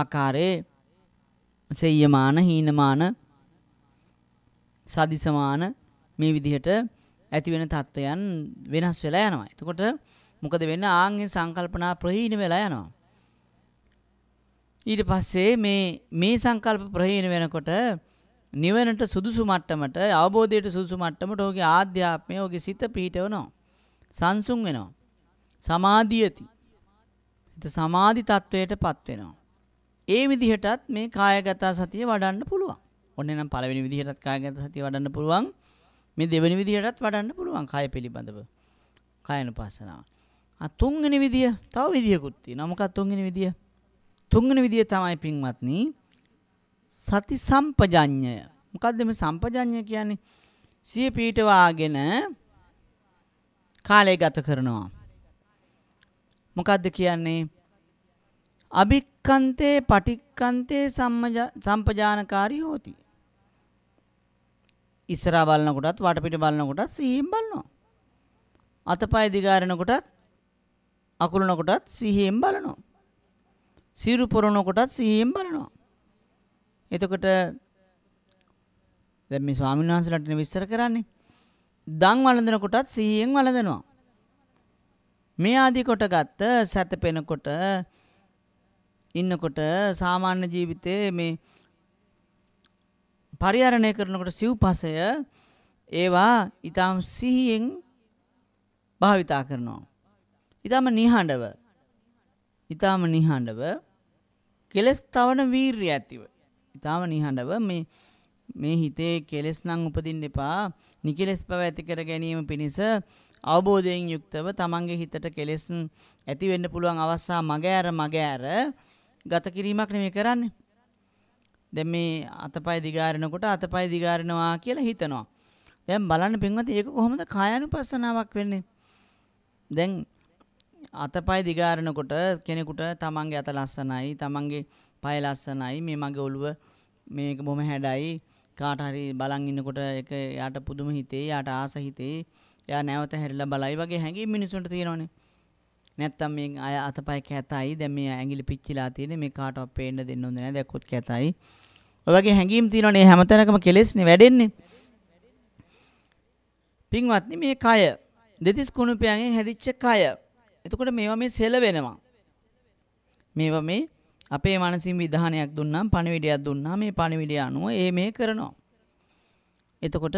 ආකාරයේ සෙය්‍යමාන හීනමාන සදිසමාන මේ විදිහට ඇති වෙන තත්වයන් වෙනස් වෙලා යනවා. එතකොට මොකද වෙන්නේ? ආන්ගේ සංකල්පනා ප්‍රහීන වෙලා යනවා. ඊට පස්සේ මේ මේ සංකල්ප ප්‍රහීන වෙනකොට නිවනට සුදුසු මට්ටමට අවබෝධයට සුදුසු මට්ටමට ඔහුගේ ආධ්‍යාත්මය ඔහුගේ සිත පිහිටවනවා. සංසුන් වෙනවා. සමාධියති. හිත සමාධි තත්වයටපත් වෙනවා. ඒ විදිහටත් මේ කායගත සතිය වඩන්න පුළුවන්. ඔන්න එනම් පළවෙනි විදිහටත් කායගත සතිය වඩන්න පුළුවන්. මේ දෙවෙනි විදිහටත් වඩන්න පුළුවන් කාය පිළිබඳව. කායනුපස්සනාව. ආ තුන්වෙනි විදිය තව විදියකුත් තියෙනවා. මොකක්ද තුන්වෙනි විදිය? තුන්වෙනි විදිය තමයි පින්වත්නි සති සම්පජඤ්ඤය. මොකද්ද මේ සම්පජඤ්ඤය කියන්නේ? සිය පීඨවාගෙන කාලය ගත කරනවා. මොකද්ද කියන්නේ? අභික්කන්තේ පටික්කන්තේ සම්පජානකාරී හෝති. ඉස්සරහා බලනකොටත් වටපිට බලනකොටත් සිහියෙන් බලනවා. අතපය දිගාරනකොටත් අකුලනකොටත් සිහියෙන් බලනවා. සිරු පුරනකොටත් සිහියෙන් බලනවා. එතකොට දැන් මේ ස්වාමීන් වහන්සේලාට විස්තර කරන්නේ. දන් වළඳනකොටත් සිහියෙන් වළඳනවා. මේ ආදී කොට ගත්ත සැතපෙනකොට ඉන්නකොට සාමාන්‍ය ජීවිතයේ මේ පරිහරණය කරනකොට සිව්පසය ඒවා ඊටම් සිහියෙන් භාවිතා කරනවා. ඊටම නිහඬව. ඊටම නිහඬව කෙලස් තවන වීරිය ඇතිව. ඊටම නිහඬව මේ මේ හිතේ කෙලස් නම් උපදින්න එපා. නිකලස් බව ඇති කර ගැනීම පිණිස අවබෝධයෙන් යුක්තව තමන්ගේ හිතට කෙලෙස් ඇති වෙන්න පුළුවන් අවස්ථා මග ඇර මග ඇර ගත කිරීමක් නෙමෙයි කරන්නේ. දැන් මේ අතපය දිගාරිනකොට අතපය දිගාරිනවා කියලා හිතනවා. දැන් බලන්න පින්වත් ඒක කොහොමද කායानुපස්සනාවක් වෙන්නේ? දැන් අතපය දිගාරනකොට කෙනෙකුට තමන්ගේ අත ලස්සනයි තමන්ගේ පය ලස්සනයි මේ මගේ ඔළුව මේක බොම හැඩයි කාට හරි බලන් ඉන්නකොට ඒක යාට පුදුම හිතේ යාට ආස හිතේ එයා නැවත හැරිලා බලයි වගේ හැඟීම් මිනිසුන්ට තියෙනවනේ. නැත්තම් මේ අය අතපය කැතයි. දැන් මේ ඇඟිලි පිච්චිලා තියෙන මේ කාටවත් පේන්න දෙන්න හොඳ නැහැ. දැක්කොත් කැතයි. ඔය වගේ හැඟීම් තියෙනවනේ හැමතැනකම කෙලෙස්නේ වැඩෙන්නේ. පින්වත්නි මේ කය දෙතිස් කුණුපයන්ගෙන් හැදිච්ච කය. එතකොට මේවා මේ සෙල වෙනවා. මේවා මේ අපේ මනසින් විධානයක් දුන්නාම පණිවිඩයක් දුන්නා මේ පණිවිඩය අනුව ඒ මේ කරනවා. එතකොට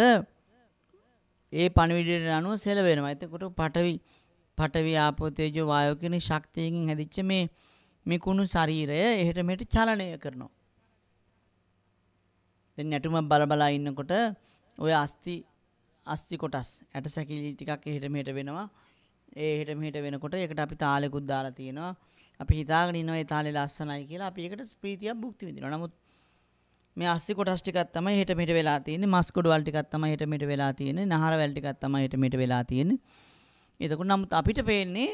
ඒ පණිවිඩයට අනුව සෙලවෙනවා. එතකොට පඨවි පඨවි ආපෝ තේජෝ වායෝ කියන ශක්තියකින් හැදිච්ච මේ මේ කුණු ශරීරය එහෙට මෙහෙට චලනය කරනවා. දැන් නැටුම බල බල ඉන්නකොට ඔය අස්ති අස්ති කොටස් ඇට සැකිලි ටිකක් එහෙට මෙහෙට වෙනවා. ඒ එහෙට මෙහෙට වෙනකොට ඒකට අපි තාලෙකුත් දාලා තියෙනවා. අපි හිතාගෙන ඉන්නවා ඒ තාලේ ලස්සනයි කියලා අපි ඒකට ප්‍රීතියක් භුක්ති විඳිනවා. නමුත් මේ අස්සි කොටස් ටිකක් තමයි හෙට මෙහෙට වෙලා තියෙන්නේ. මස් කොඩු වල ටිකක් තමයි හෙට මෙහෙට වෙලා තියෙන්නේ. නහර වල ටිකක් තමයි හෙට මෙහෙට වෙලා තියෙන්නේ. එතකොට නමුත් අපිට පේන්නේ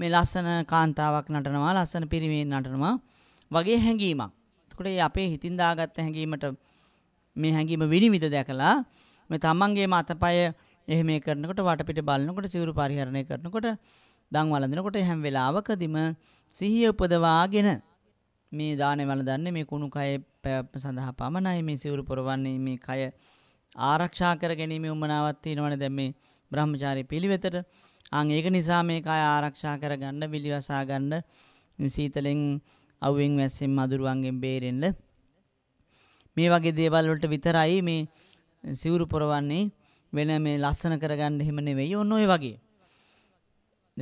මේ ලස්සන කාන්තාවක් නටනවා, ලස්සන පිරිමියෙක් නටනවා වගේ හැඟීමක්. එතකොට මේ අපේ හිතින් දාගත්ත හැඟීමට මේ හැඟීම විනිවිද දැකලා මේ තමන්ගේම අතපය එහෙම කරනකොට වටපිට බලනකොට සිවුරු පරිහරණය කරනකොට දන් වළඳනකොට හැම වෙලාවකදීම සිහිය උපදවාගෙන මේ දානය වලදන්නේ මේ කුණු කය පැවැත්ම සඳහා පමණයි මේ සිවුරු පොරවන්නේ මේ කය ආරක්ෂා කර ගැනීම උමනාවක් තියෙනවනේ දැන් මේ බ්‍රහ්මචාරී පිළිවෙතට ආන් ඒක නිසා මේ කය ආරක්ෂා කරගන්න විලිවසා ගන්න සීතලෙන් අවුවෙන් වැස්සෙන් මදුරුවන්ගෙන් බේරෙන්න මේ වගේ දේවල් වලට විතරයි මේ සිවුරු පොරවන්නේ වෙන මේ ලස්සන කරගන්න හිම නෙවෙයි ඔන්න ඔය වගේ.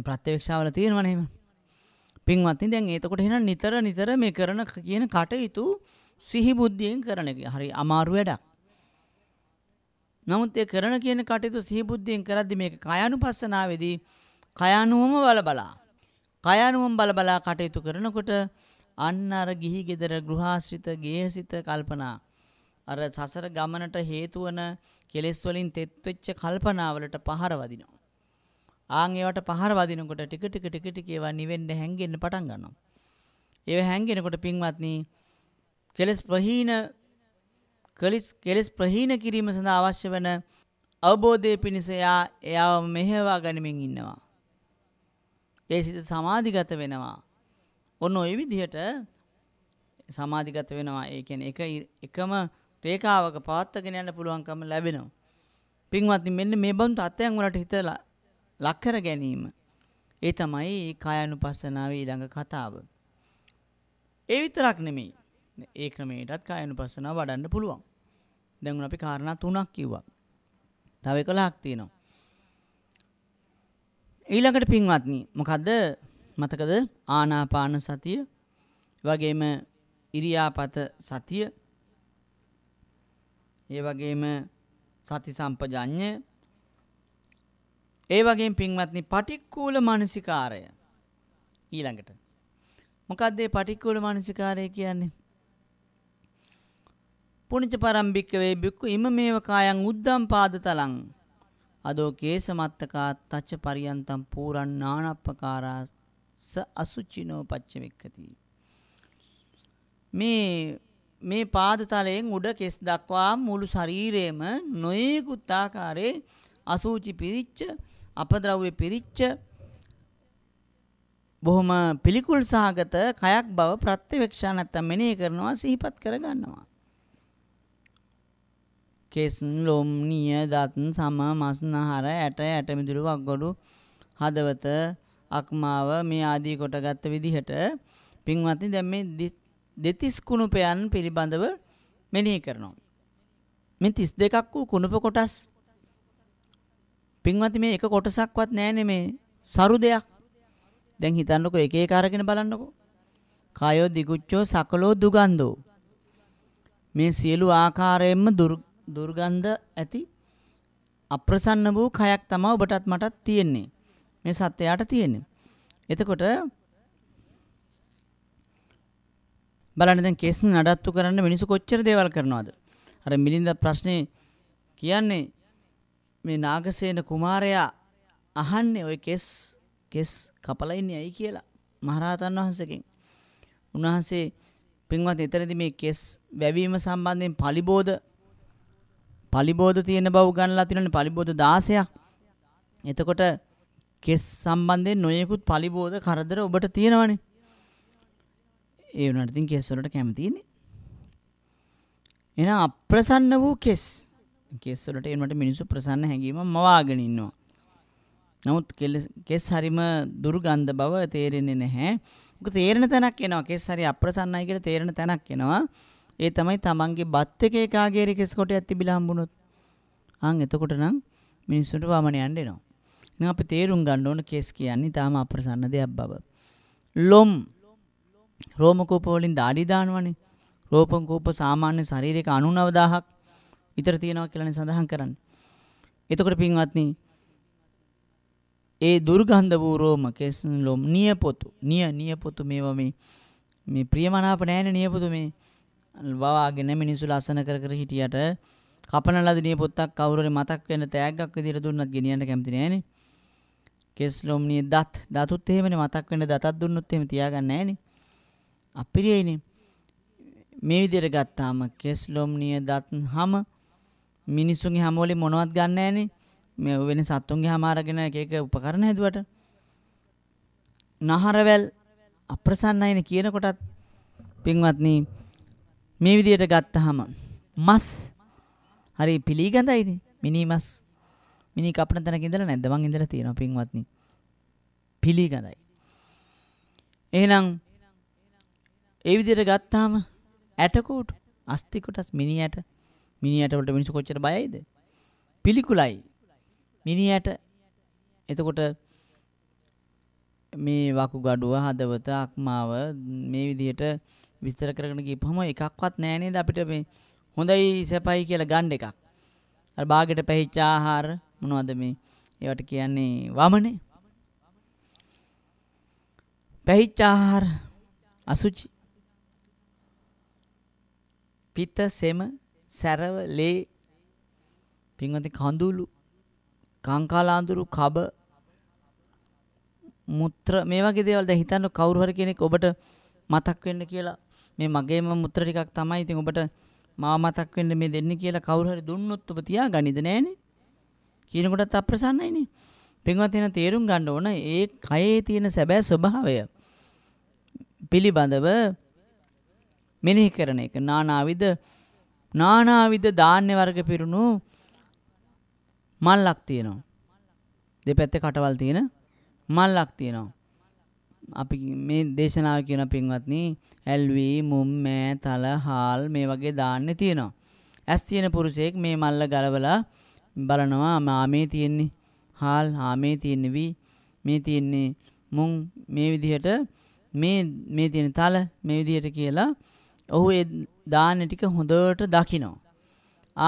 ප්‍රත්‍යක්ෂාවල තියෙනවනේ එහෙම. පින්වත්නි දැන් එතකොට එහෙනම් නිතර නිතර මේ කරන කියන කටයුතු සිහි බුද්ධියෙන් කරන එක. හරි අමාරු වැඩක්. නමුත් ඒ කරන කියන කටයුතු සිහි බුද්ධියෙන් කරද්දී මේක කායानुපස්සනාවේදී කායනුවම බලබලා. කායනුවම බලබලා කටයුතු කරනකොට අන්න අර ගිහි ගෙදර ගෘහාශ්‍රිත ගේහසිත කල්පනා අර සසර ගමනට හේතු වන කෙලෙස් වලින් තෙත් වෙච්ච කල්පනාවලට පහර වදිනවා. ආන් ඒවට පහර වදිනකොට ටික ටික ටික ටික ඒවා නිවෙන්න හැංගෙන්න පටන් ගන්නවා. ඒව හැංගෙනකොට පින්වත්නි කෙලස් ප්‍රහීන කෙලස් කෙලස් ප්‍රහීන කිරීම සඳහා අවශ්‍ය වන අවබෝධයේ පිණිස එයා එයාව මෙහෙවා ගනිමින් ඉන්නවා. ඒ සිත සමාධිගත වෙනවා. ඔන්න ওই විදිහට සමාධිගත වෙනවා. ඒ කියන්නේ එක එකම රේඛාවක පවත්වාගෙන යන්න පුළුවන්කම ලැබෙනවා. පින්වත්නි මෙන්න මේ බඳු තත්ත්වයන් වලට හිතලා ලක්කර ගැනීම. ඒ තමයි කායानुපස්සනාවේ ඊළඟ කතාව. ඒ විතරක් නෙමෙයි. ඒ ක්‍රමයටත් කායानुපස්සනාව වඩන්න පුළුවන්. දැන් අපි කාරණා තුනක් කිව්වා. තව 11ක් තියෙනවා. ඊළඟට පින්වත්නි මොකද්ද මතකද ආනාපාන සතිය වගේම ඉරියාපත සතිය ඒ වගේම සති සම්පජඤ්ඤය ඒ වගේම පින්වත්නි පටික්කුල මානසිකාරය ඊළඟට මොකක්ද මේ පටික්කුල මානසිකාරය කියන්නේ? පුණිච පරම්බික්ක වේ බික්කු ඉම මේව කායන් උද්දම් පාද තලං අදෝ කේසමත්තකා තච්ච පරියන්තම් පූරන් නානප්පකාරාස අසුචිනෝ පච්චවෙක්කති මේ මේ පාද තලයෙන් උඩ කෙස් දක්වා මුළු ශරීරයේම නොයෙකුත් ආකාරයේ අසූචි පිරිච්ච අපද්‍රව්‍ය පිරිච්ච බොහොම පිළිකුල් සහගත කයක් බව ප්‍රත්‍යවේක්ෂා නැත්තම් මෙනෙහි කරනවා සිහිපත් කරගන්නවා. කෙස් ලොම් නිය දත් සම මස්නහර ඇට ඇට මිදුළු වක්ගොඩු හදවත අක්මාව මේ ආදී කොටගත් විදිහට පින්වත්නි දැන් මේ දෙතිස් කුණුපයන් පිළිබඳව මෙනෙහි කරනවා. මේ 32ක් වූ කුණප කොටස් පින්වත්නි මේ එක කොටසක්වත් නැහැනේ මේ සරු දෙයක්. දැන් හිතන්නකෝ එක එක අරගෙන බලන්නකෝ. කායෝ දිගුච්චෝ සකලෝ දුගන්ධෝ. මේ සියලු ආකාරයෙන්ම දුර්ගන්ධ ඇති අප්‍රසන්න වූ කයක් තමයි ඔබටත් මටත් තියෙන්නේ. මේ සත්‍යයට තියෙන්නේ. එතකොට බලන්න දැන් කේස් නඩත්තු කරන්න මිනිස්සු කොච්චර දේවල් කරනවද? අර මිලින්ද ප්‍රශ්නේ කියන්නේ මේ නාගසේන කුමාරයා අහන්නේ ওই කෙස් කෙස් කපලා ඉන්නේ ඇයි කියලා මහරහතන් වහන්සේගෙන්. උන්වහන්සේ පින්වත් එතනදී මේ කෙස් වැවීම සම්බන්ධයෙන් පලිබෝධ පලිබෝධ තියෙන බව ගන්නලා තියෙනනේ පලිබෝධ 16ක්. එතකොට කෙස් සම්බන්ධයෙන් නොයෙකුත් පලිබෝධ කරදර ඔබට තියෙනවනේ. ඒ වුණාට ඉතින් කෙස් වලට කැමතිනේ. එහෙනම් අප්‍රසන්න වූ කෙස් කෙස්වලට එනට මිනිසු ප්‍රසන්න හැඟීම මවාගෙන ඉන්නවා. නමුත් කෙස් හරිම දුර්ගන්ධ බව තේරෙන්නේ නැහැ. මොකද තේරෙන තැනක් එනවා. කෙස් හරි අප්‍රසන්නයි කියලා තේරෙන තැනක් එනවා. ඒ තමයි තමන්ගේ බත් එක එකාගේ කෙස් කොටයක් තිබිලා හම්බුනොත්. ආන් එතකොට නම් මිනිස්සුන්ට වමන යන්න එනවා. එහෙනම් අපි තේරුම් ගන්න ඕන කෙස් කියන්නේ තාම අප්‍රසන්න දෙයක් බව. ලොම් රෝම කූප වලින් දාඩි දානවනේ. රෝපම් කූප සාමාන්‍ය ශරීරයක 99000ක් විතර තියෙනවා කියලානේ සඳහන් කරන්නේ. එතකොට පින්වත්නි ඒ දුර්ගන්ධ වූ රෝම කෙසන් ලොම් නියපොතු නිය නියපොතු මේවා මේ මේ ප්‍රියමනාප නැහැනේ නියපොතු මේ වවාගෙන මිනිසු ලස්සන කර කර හිටියට කපන ලද නියපොත්තක් කවුරු හරි මතක් වෙන තෑග්ගක් විදියට දුන්නත් ගෙනියන්න කැමති නෑනේ කෙස් ලොම් නිය දත් දතුත් එහෙමනේ මතක් වෙන දතක් දුන්නොත් එහෙම තියාගන්න නෑනේ අපිරියයිනේ මේ විදියට ගත්තාම කෙස් ලොම් නිය දත් හැම මිනිස්සුන්ගේ හැමෝලි මොනවත් ගන්න ඇනේ මේ වෙන සත්තුන්ගේ හමාරගෙන එක එක උපකරණ හැදුවට නහරවැල් අප්‍රසන්නයින කියනකොටත් පින්වත්නි මේ විදියට ගත්තහම මස් හරි පිළිගඳයිනේ මිනි මස් මිනි කපන තැනක ඉඳලා නැද්ද මං ඉඳලා තියෙනවා පින්වත්නි පිළිගඳයි එහෙනම් ඒ විදියට ගත්තාම ඇටකූට අස්තිකොටස් මිනියට මිනිහට වලට මිනිස්සු කොච්චර බයයිද? පිළිකුලයි. මිනිහට එතකොට මේ වකුගඩුව හදවත අක්මාව මේ විදිහට විස්තර කරගෙන ගියපහම එකක්වත් නෑ නේද අපිට මේ හොඳයි සැපයි කියලා ගන්න එකක්. අර බාගෙට පැහිච්ච ආහාර මොනවද මේ? ඒවට කියන්නේ වමනේ. පැහිච්ච ආහාර අසුචි. පිත සෙම සැරව, ලේ, පින්වත්නි කඳුළු, කාංකාලාඳුරු, කබ, මුත්‍ර මේ වගේ දේවල් දැන් හිතන්න කවුරු හරි කෙනෙක් ඔබට මතක් වෙන්න කියලා මේ මගේම මුත්‍ර ටිකක් තමයි ඉතින් ඔබට මාව මතක් වෙන්න මේ දෙන්න කියලා කවුරු හරි දුන්නොත් ඔබ තියාගනිද නෑනේ කියන කොටත් අප්‍රසන්නයිනේ පින්වත් වෙන තේරුම් ගන්න ඕන ඒ කයේ තියෙන සැබෑ ස්වභාවය පිළිබඳව මෙනෙහි කරන එක නානාවිද නානාවිද ධාන්‍ය වර්ග පිරුණු මල්ලක් තියෙනවා. දෙපැත්තේ කටවල් තියෙන මල්ලක් තියෙනවා. අපි මේ දේශනාව කියන පින්වත්නි ඇල්වි මුම් මෑ තල හාල් මේ වගේ දාන්න තියෙනවා. ඇස් තියෙන පුරුෂයෙක් මේ මල්ල ගලවලා බලනවා මාමේ තියෙන්නේ හාල් හාමේ තියෙන්නේ වි මේ තියෙන්නේ මුම් මේ විදිහට මේ මේ තියෙන තල මේ විදිහට කියලා ඔහු ඒ දාන ටික හොඳට දකිනවා.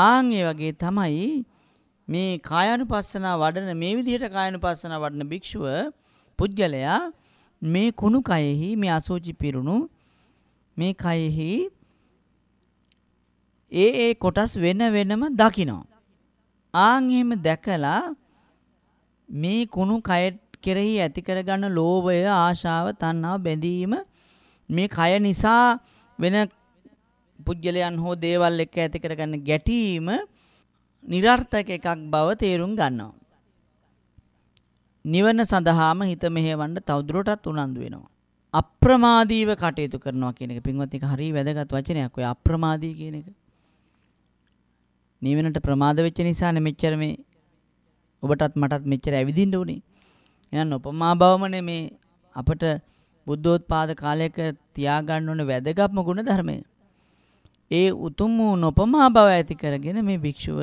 ආන් ඒ වගේ තමයි මේ කායानुපස්සන වඩන මේ විදිහට කායानुපස්සන වඩන භික්ෂුව පුද්ගලයා මේ කුණු කයෙහි මේ අසෝචි පිරුණු මේ කයෙහි ඒ ඒ කොටස් වෙන වෙනම දකිනවා. ආන් එහෙම දැකලා මේ කුණු කය කෙරෙහි ඇති කරගන්න ලෝභය, ආශාව, තණ්හාව බැඳීම මේ කය නිසා වෙන පුජ්‍යලයන් හෝ දේවල් එක්ක ඇති කරගන්න ගැටීම નિરර්ථක එකක් බව තේරුම් ගන්නවා. නිවන සඳහාම හිත මෙහෙවන්න තවදුරටත් උනන්දු වෙනවා. අප්‍රමාදීව කටයුතු කරනවා කියන එක පින්වත් එක හරිය වැදගත් වචනයක්. ඔය අප්‍රමාදී කියන එක. නිවනට ප්‍රමාද වෙච්ච නිසානේ මෙච්චර මේ ඔබටත් මටත් මෙච්චර ඇවිදින්න උනේ. එහෙනම් උපමා බවමනේ මේ අපට බුද්ධෝත්පාද කාලයක තියාගන්න ඕන වැදගත්ම ගුණ ධර්මය. ඒ උතුම් වූ නොපමා බව ඇති කරගෙන මේ භික්ෂුව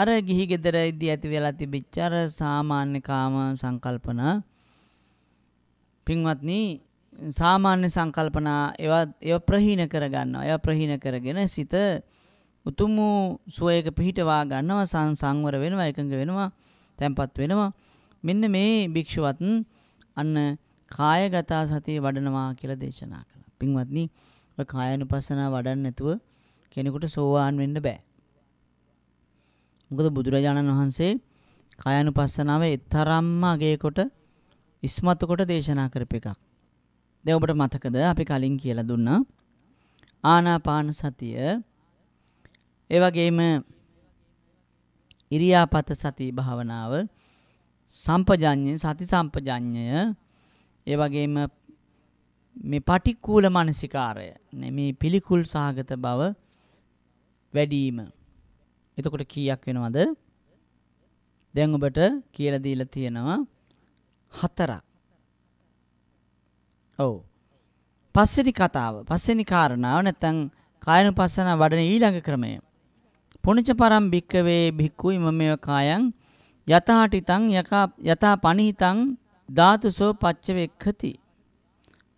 අර ගිහි ගෙදර ඉදී ඇති වෙලා තිබිච්ච අර සාමාන්‍ය කාම සංකල්පන පින්වත්නි සාමාන්‍ය සංකල්පනා ඒවා ඒවා ප්‍රහීන කරගන්නවා. ඒවා ප්‍රහීන කරගෙන සිත උතුම් වූ සුවයක පිහිටවා ගන්නවා සංසංවර වෙනවා එකඟ වෙනවා තැම්පත් වෙනවා. මෙන්න මේ භික්ෂුවත් අන්න කායගත සතිය වඩනවා කියලා දේශනා කළා. පින්වත්නි, ඔය කායනුපස්සනාව වඩන්න නැතුව කෙනෙකුට සෝවාන් වෙන්න බෑ. මොකද බුදුරජාණන් වහන්සේ කායනුපස්සනාව එතරම්ම අගේ කොට ඉස්මතු කොට දේශනා කරපු එකක්. දැන් ඔබට මතකද අපි කලින් කියලා දුන්නා ආනාපාන සතිය ඒ වගේම ඉරියාපත සති භාවනාව සම්පජඤ්ඤය සති සම්පජඤ්ඤය ඒ වගේම මේ පටික්කුල මානසිකාරය මේ පිළිකුල් සහගත බව වැඩිම එතකොට කීයක් වෙනවද? දැන් ඔබට කියලා දීලා තියෙනවා හතරක්. ඔව්. පස්වෙනි කතාව, පස්වෙනි කාරණාව නැත්නම් කායනුපස්සන වඩන ඊළඟ ක්‍රමය. පුණජ පරම් භික්කවේ භික්ඛු ඉමමෙව කායං යතහටිතං යකා යතා පනිහිතං ධාතුසෝ පච්චවෙක්ඛති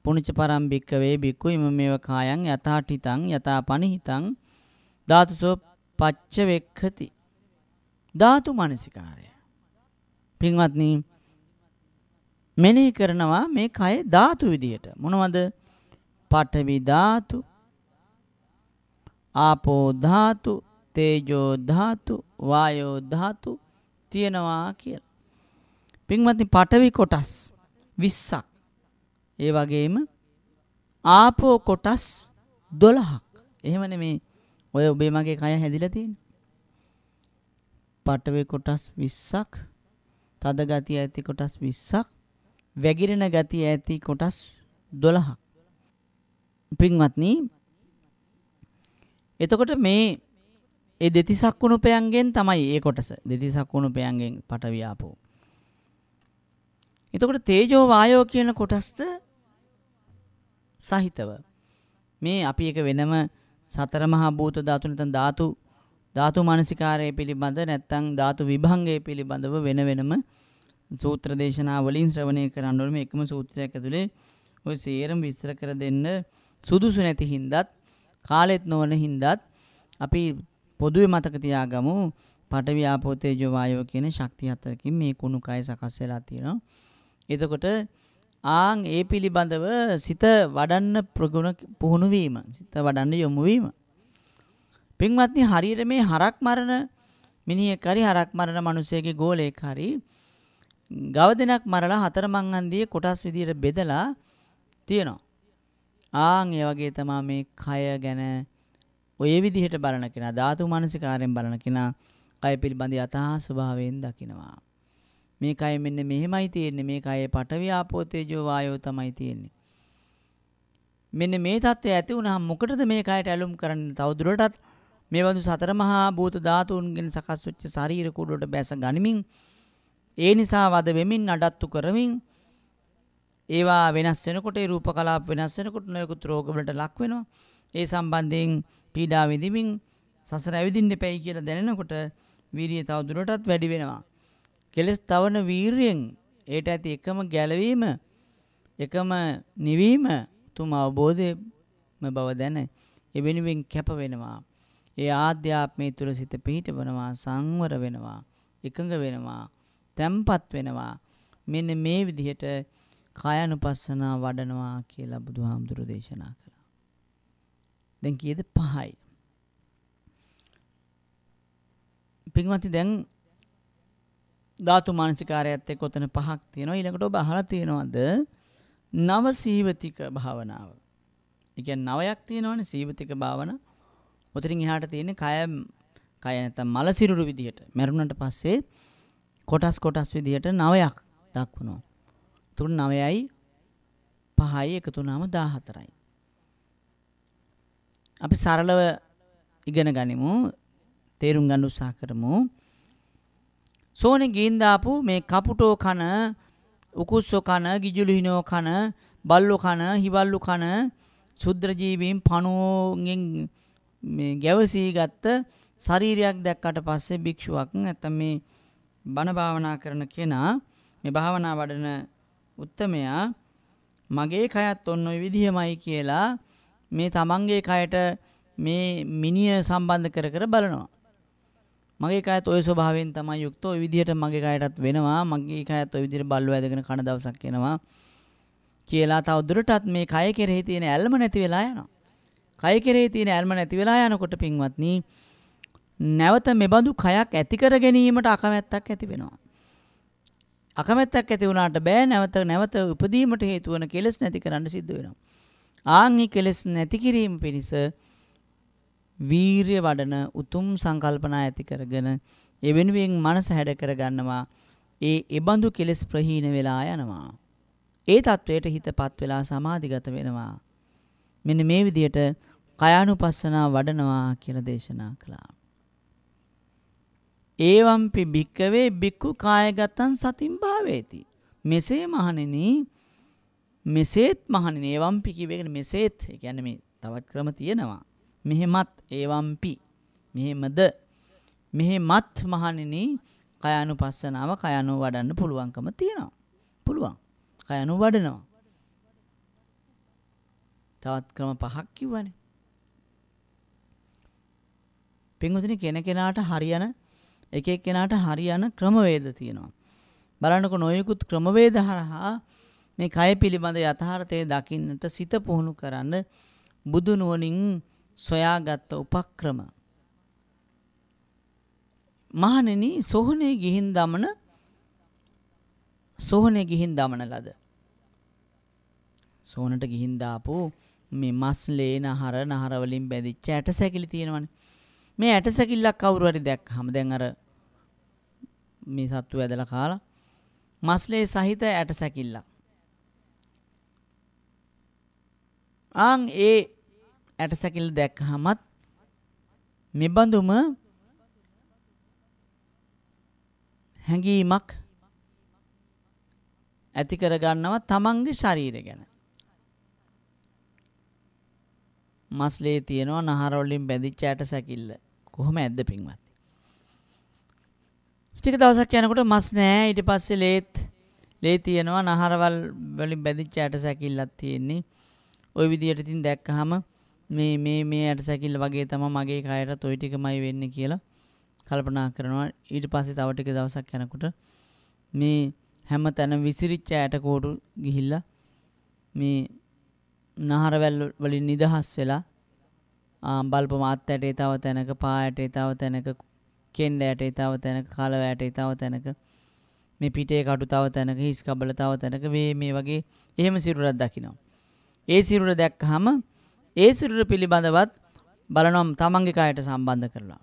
පුණිච පරම්බික්ක වේ බිකු ඉම මේව කායන් යථාටිතං යථාපනිහිතං ධාතුසෝ පච්චවෙක්ඛති ධාතු මනසිකාරය පින්වත්නි මෙනෙහි කරනවා මේ කය ධාතු විදියට මොනවද පඨවි ධාතු ආපෝ ධාතු තේජෝ ධාතු වායෝ ධාතු තියෙනවා කියලා පින්වත්නි පඨවි කොටස් 20ක්. ඒ වගේම ආපෝ කොටස් 12ක්. එහෙමනේ මේ ඔය ඔබේ මගේ කය හැදිලා තියෙන්නේ. පඨවි කොටස් 20ක්, තද ගතිය ඇති කොටස් 20ක්, වැగిරෙන ගතිය ඇති කොටස් 12ක්. පින්වත්නි එතකොට මේ ඒ දෙතිසක් කුණුපයන්ගෙන් තමයි ඒ කොටස. දෙතිසක් කුණුපයන්ගෙන් පටවියාපෝ. එතකොට තේජෝ වායෝ කියන කොටස්ද සහිතව මේ අපි එක වෙනම සතර මහා භූත ධාතු නැත්නම් ධාතු ධාතු මානසිකාරය පිළිබඳ නැත්නම් ධාතු විභංගය පිළිබඳව වෙන වෙනම සූත්‍ර දේශනා වලින් ශ්‍රවණය කරන්න ඕනේ එකම සූත්‍රයක් ඇතුලේ ඔය සේරම විස්තර කර දෙන්න සුදුසු නැති හින්දාත් කාලෙත් නොවන හින්දාත් අපි පොදුවේ මතක තියාගමු පඨවි ආපෝ තේජෝ වායෝ කියන ශක්තිය හතරකින් මේ කුණු කය සකස් වෙලා තියෙනවා එතකොට ආන් ඒ පිළිබඳව සිත වඩන්න ප්‍රගුණ පුහුණු වීම, සිත වඩන්න යොමු වීම. පින්වත්නි හරියට මේ හරක් මරණ මිනිහෙක් හරි හරක් මරණ මිනිසෙගේ ගෝලයෙක් හරි ගව දෙනක් මරලා හතර මං අන්දියේ කොටස් විදියට බෙදලා තියෙනවා. ආන් ඒ වගේ තමයි මේ කය ගැන ඔය විදිහට බලන කෙනා ධාතු මානසිකාරයෙන් බලන කෙනා කය පිළිබඳ යථා ස්වභාවයෙන් දකිනවා. මේ කය මෙන්න මෙහෙමයි තියෙන්නේ මේ කයේ පඨවි ආපෝ තේජෝ වායෝ තමයි තියෙන්නේ මෙන්න මේ தත්ත්වය ඇති වුණාම මොකටද මේ කයට ඇලුම් කරන්නේ තවදුරටත් මේ වඳු සතර මහා භූත ධාතුන්ගෙන් සකස් වෙච්ච ශරීර කුඩුවට බැස ගනිමින් ඒ නිසා වද වෙමින් නඩත්තු කරමින් ඒවා වෙනස් වෙනකොට ඒ රූප කලාප වෙනස් වෙනකොට නොයෙකුත් රෝගවලට ලක් වෙනවා ඒ සම්බන්ධයෙන් පීඩා විඳින්මින් සසර ඇවිදින්න එපයි කියලා දැනෙනකොට වීර්යය තවදුරටත් වැඩි වෙනවා කෙලස් තවන වීරියෙන් ඒට ඇති එකම ගැලවීම එකම නිවීම තුම අවබෝධයම බව දැන එවෙනුවෙන් කැප වෙනවා. ඒ ආධ්‍යාත්මය තුල සිත පිහිටවනවා සංවර වෙනවා එකඟ වෙනවා තැම්පත් වෙනවා මෙන්න මේ විදිහට කායනුපස්සනා වඩනවා කියලා බුදුහාමුදුරු දේශනා කළා. දැන් කීයද 5යි. පින්වත්නි දැන් ධාතු මානසිකාරයත් එක්ක ඔතන පහක් තියෙනවා. ඊළඟට ඔබ අහලා තියෙනවද? නව සීවතික භාවනාව. ඒ කියන්නේ නවයක් තියෙනවනේ සීවතික භාවනා. ඔතනින් එහාට තියෙන්නේ කය කය නැත්තම් මලසිරුරු විදිහට මරුණට පස්සේ කොටස් කොටස් විදිහට නවයක් දක්වනවා. එතකොට 9යි 5යි එකතු වුනහම 14යි. අපි සරලව ඉගෙන ගනිමු. තේරුම් ගන්න උත්සාහ කරමු. සෝනේ ගින් දාපු මේ කපුටෝ කන උකුස්සෝ කන ගිජුලිහිනෝ කන බල්ලෝ කන හිවල්ලු කන සුද්‍ර ජීවීන් පණුවෙන් මේ ගැවසී ගත්ත ශරීරයක් දැක්කට පස්සේ භික්ෂුවක් නැත්නම් මේ බණ භාවනා කරන කෙනා මේ භාවනා වඩන උත්තමයා මගේ කයත් ඔන්න ඔය විදිහමයි කියලා මේ තමන්ගේ කයට මේ මිනිය සම්බන්ධ කර කර බලනවා. මගේ කයත් ওই ස්වභාවයෙන් තමයි යුක්ත. ওই විදිහට මගේ කයටත් වෙනවා. මගේ කයත් ওই විදිහට බල්ලෝ ඇදගෙන කන දවසක් එනවා. කියලා තව දුරටත් මේ කය කෙරෙහි තියෙන ඇල්ම නැති වෙලා යනවා. කය කෙරෙහි තියෙන ඇල්ම නැති වෙලා යනකොට පින්වත්නි නැවත මෙබඳු කයක් ඇති කර ගැනීමට අකමැත්තක් ඇති වෙනවා. අකමැත්තක් ඇති වුණාට බෑ නැවත නැවත උපදීමට හේතු වන කෙලෙස් නැති කරන්න සිද්ධ වෙනවා. ආන්හි කෙලෙස් නැති කිරීම පිණිස වීරිය වඩන උතුම් සංකල්පනා ඇති කරගෙන ඒ වෙනුවෙන් මනස හැඩ කරගන්නවා. ඒ ඒබඳු කෙලෙස් ප්‍රහීන වෙලා යනවා. ඒ தത്വයට හිතපත් වෙලා සමාධිගත වෙනවා. මෙන්න මේ විදිහට කයානුපස්සනාව වඩනවා කියලා දේශනා කළා. ඒවම්පි භික්කවේ බික්කු කායගතන් සතින් භාවේති. මෙසේ මහණෙනි මෙසේත් මහණෙනි ඒවම්පි කිව්ව එක මෙසේත් කියන්නේ මේ තවත් ක්‍රම තියෙනවා. මෙහෙමත් ඒවම්පි මෙහෙමද මෙහෙමත් මහණෙනි කයानुපස්සනාව කයano වඩන්න පුළුවන්කම තියෙනවා. පුළුවන්. කයano වඩනවා. තවත් ක්‍රම පහක් කිව්වනේ. පින්වතුනි කෙන කෙනාට හරියන එක එක්කෙනාට හරියන ක්‍රමවේද තියෙනවා. බලන්නකො නොයෙකුත් ක්‍රමවේද හරහා මේ කය පිළිබඳ යථාර්ථය දකින්නට සිත පුහුණු කරන්න බුදු නුවණින් සොයාගත් උපක්‍රම මහණෙනි සොහනේ ගිහින් දමන සොහනේ ගිහින් දමන ලද සොහනට ගිහින් දාපු මේ මස් ලේ නහර නහර වලින් බැඳිච්ච ඇටසැකිලි තියෙනවනේ මේ ඇටසැකිල්ලක් කවුරු හරි දැක්කම දැන් අර මේ සත්තු ඇදලා කාලා මස් ලේ සහිත ඇටසැකිල්ලක් ආන් ඒ ඇටසැකිල්ල දැක්කහමත් මෙබඳුම හැඟීමක් ඇති කරගන්නවා තමන්ගේ ශරීරය ගැන. මස්ලේ තියෙනවා නහර වලින් බැඳිච්ච ඇටසැකිල්ල. කොහොම ඇද්ද පින්වත්? ටික දවසක් යනකොට මස් නෑ ඊට පස්සේ ලේත් ලේ තියෙනවා නහරවල් වලින් බැඳිච්ච ඇටසැකිල්ලක් තියෙන්නේ. ওই විදියට ඉතින් දැක්කහම මේ මේ මේ ඇටසැකිල්ල වගේ තම මගේ කයටත් ඔය ටිකමයි වෙන්න කියලා කල්පනා කරනවා ඊට පස්සේ තව ටික දවසක් යනකොට මේ හැම තැන විසිරිච්ච ඇටකෝටු ගිහිල්ලා මේ නහරවැල් වලින් නිදහස් වෙලා බලපම අත් ඇටේ තව තැනක පා ඇටේ තව තැනක කෙන්ඩ ඇටේ තව තැනක කලව ඇටේ තව තැනක මේ පිටේ කටු තව තැනක හිස් කබල තව තැනක මේ මේ වගේ එහෙම සිරුරක් දකිනවා ඒ සිරුර දැක්කහම ඒ සිරුර පිළිබඳවත් බලනම් තමන්ගේ කායට සම්බන්ධ කරලා.